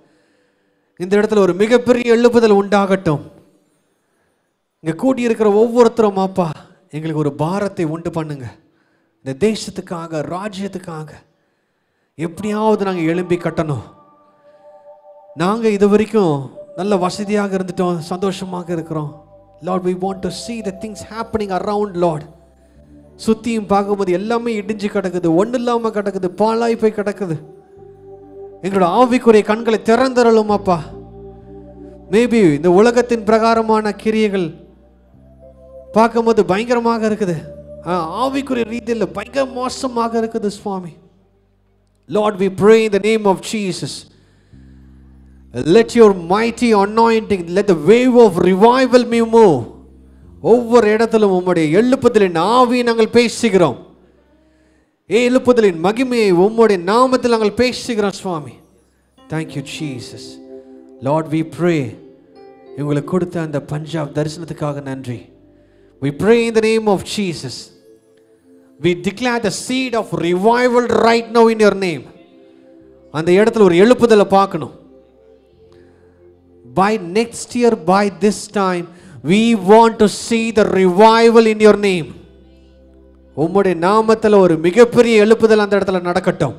இந்த இடத்துல ஒரு மிகப்பெரிய எழுப்புதல் உண்டாகட்டும் இங்கே கூட்டியிருக்கிற ஒவ்வொருத்தரும் அப்பா எங்களுக்கு ஒரு பாரத்தை உண்டு பண்ணுங்க இந்த தேசத்துக்காக ராஜ்யத்துக்காக எப்படியாவது நாங்கள் எழும்பி கட்டணும் நாங்கள் இது வரைக்கும் நல்ல வசதியாக இருந்துட்டோம் சந்தோஷமாக இருக்கிறோம் lord we want to see the things happening around lord சுற்றியும் பார்க்கும்போது எல்லாமே இடிஞ்சு கிடக்குது ஒன்றும் இல்லாமல் கிடக்குது பாலாய் போய் கிடக்குது எங்களோட ஆவிக்குரிய கண்களை திறந்தரலும் அப்பா மேபி இந்த உலகத்தின் பிரகாரமான கிரியைகள் பார்க்கும்போது பயங்கரமாக இருக்குது ஆவிக்குரிய ரீதியில் பயங்கர மோசமாக இருக்குது சுவாமி lord we pray the name of Jesus let your mighty anointing let the wave of revival me move ஒவ்வொரு இடத்திலும் உம்முடைய எழுப்புதலின் ஆவி நாங்கள் பேசுகிறோம் ஏ எழுப்புதலின் மகிமையை உம்முடைய நாமத்தில் நாங்கள் பேசுகிறோம் சுவாமி thank you Jesus lord we pray எங்களுக்கு கொடுத்த அந்த பஞ்சாப் தரிசனத்துக்காக நன்றி we pray in the name of Jesus we declare the seat of revival right now in your name அந்த இடத்துல ஒரு எழுப்புதலை பார்க்கணும் by next year, by this time, we want to see the revival in your name. உம்முடைய நாமத்தில் ஒரு மிகப்பெரிய எழுப்புதல் அந்த இடத்துல நடக்கட்டும்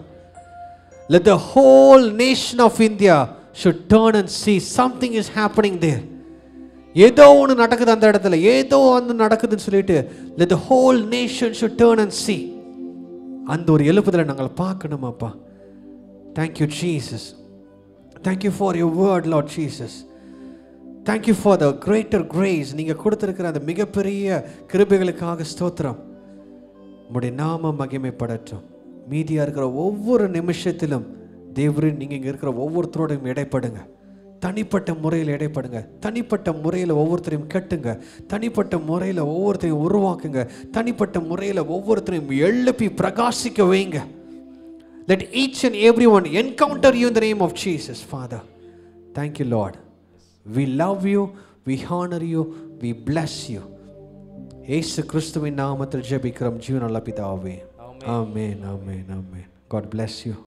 let the whole nation of India should turn and see something is happening there ஏதோ ஒன்று நடக்குது அந்த இடத்துல ஏதோ ஒன்று நடக்குதுன்னு சொல்லிட்டு let the whole nation should turn and see அந்த ஒரு எழுப்புதலை நாங்கள் பார்க்கணுமாப்பா thank you Jesus thank you for your word lord Jesus thank you for the greater grace நீங்கள் கொடுத்துருக்கிற அந்த மிகப்பெரிய கிருபைகளுக்காக ஸ்தோத்திரம் உங்களுடைய நாம மகிமைப்படட்டும் மீதியாக இருக்கிற ஒவ்வொரு நிமிஷத்திலும் தேவரின் நீங்கள் இங்கே இருக்கிற ஒவ்வொருத்தரோடையும் இடைப்படுங்க தனிப்பட்ட முறையில் இடைப்படுங்க தனிப்பட்ட முறையில் ஒவ்வொருத்தரையும் கட்டுங்க தனிப்பட்ட முறையில் ஒவ்வொருத்தரையும் உருவாக்குங்க தனிப்பட்ட முறையில் ஒவ்வொருத்தரையும் எழுப்பி பிரகாசிக்க வைங்க let each and every one encounter you the name of Jesus father thank you lord we love you we honour you we bless you ஏசு கிறிஸ்துவின் நாமத்தில் ஜெபிக்கிறோம் ஜீவனுள்ள பிதாவே ஆமேன் ஆமேன் ஆமேன் காட் பிளஸ் யூ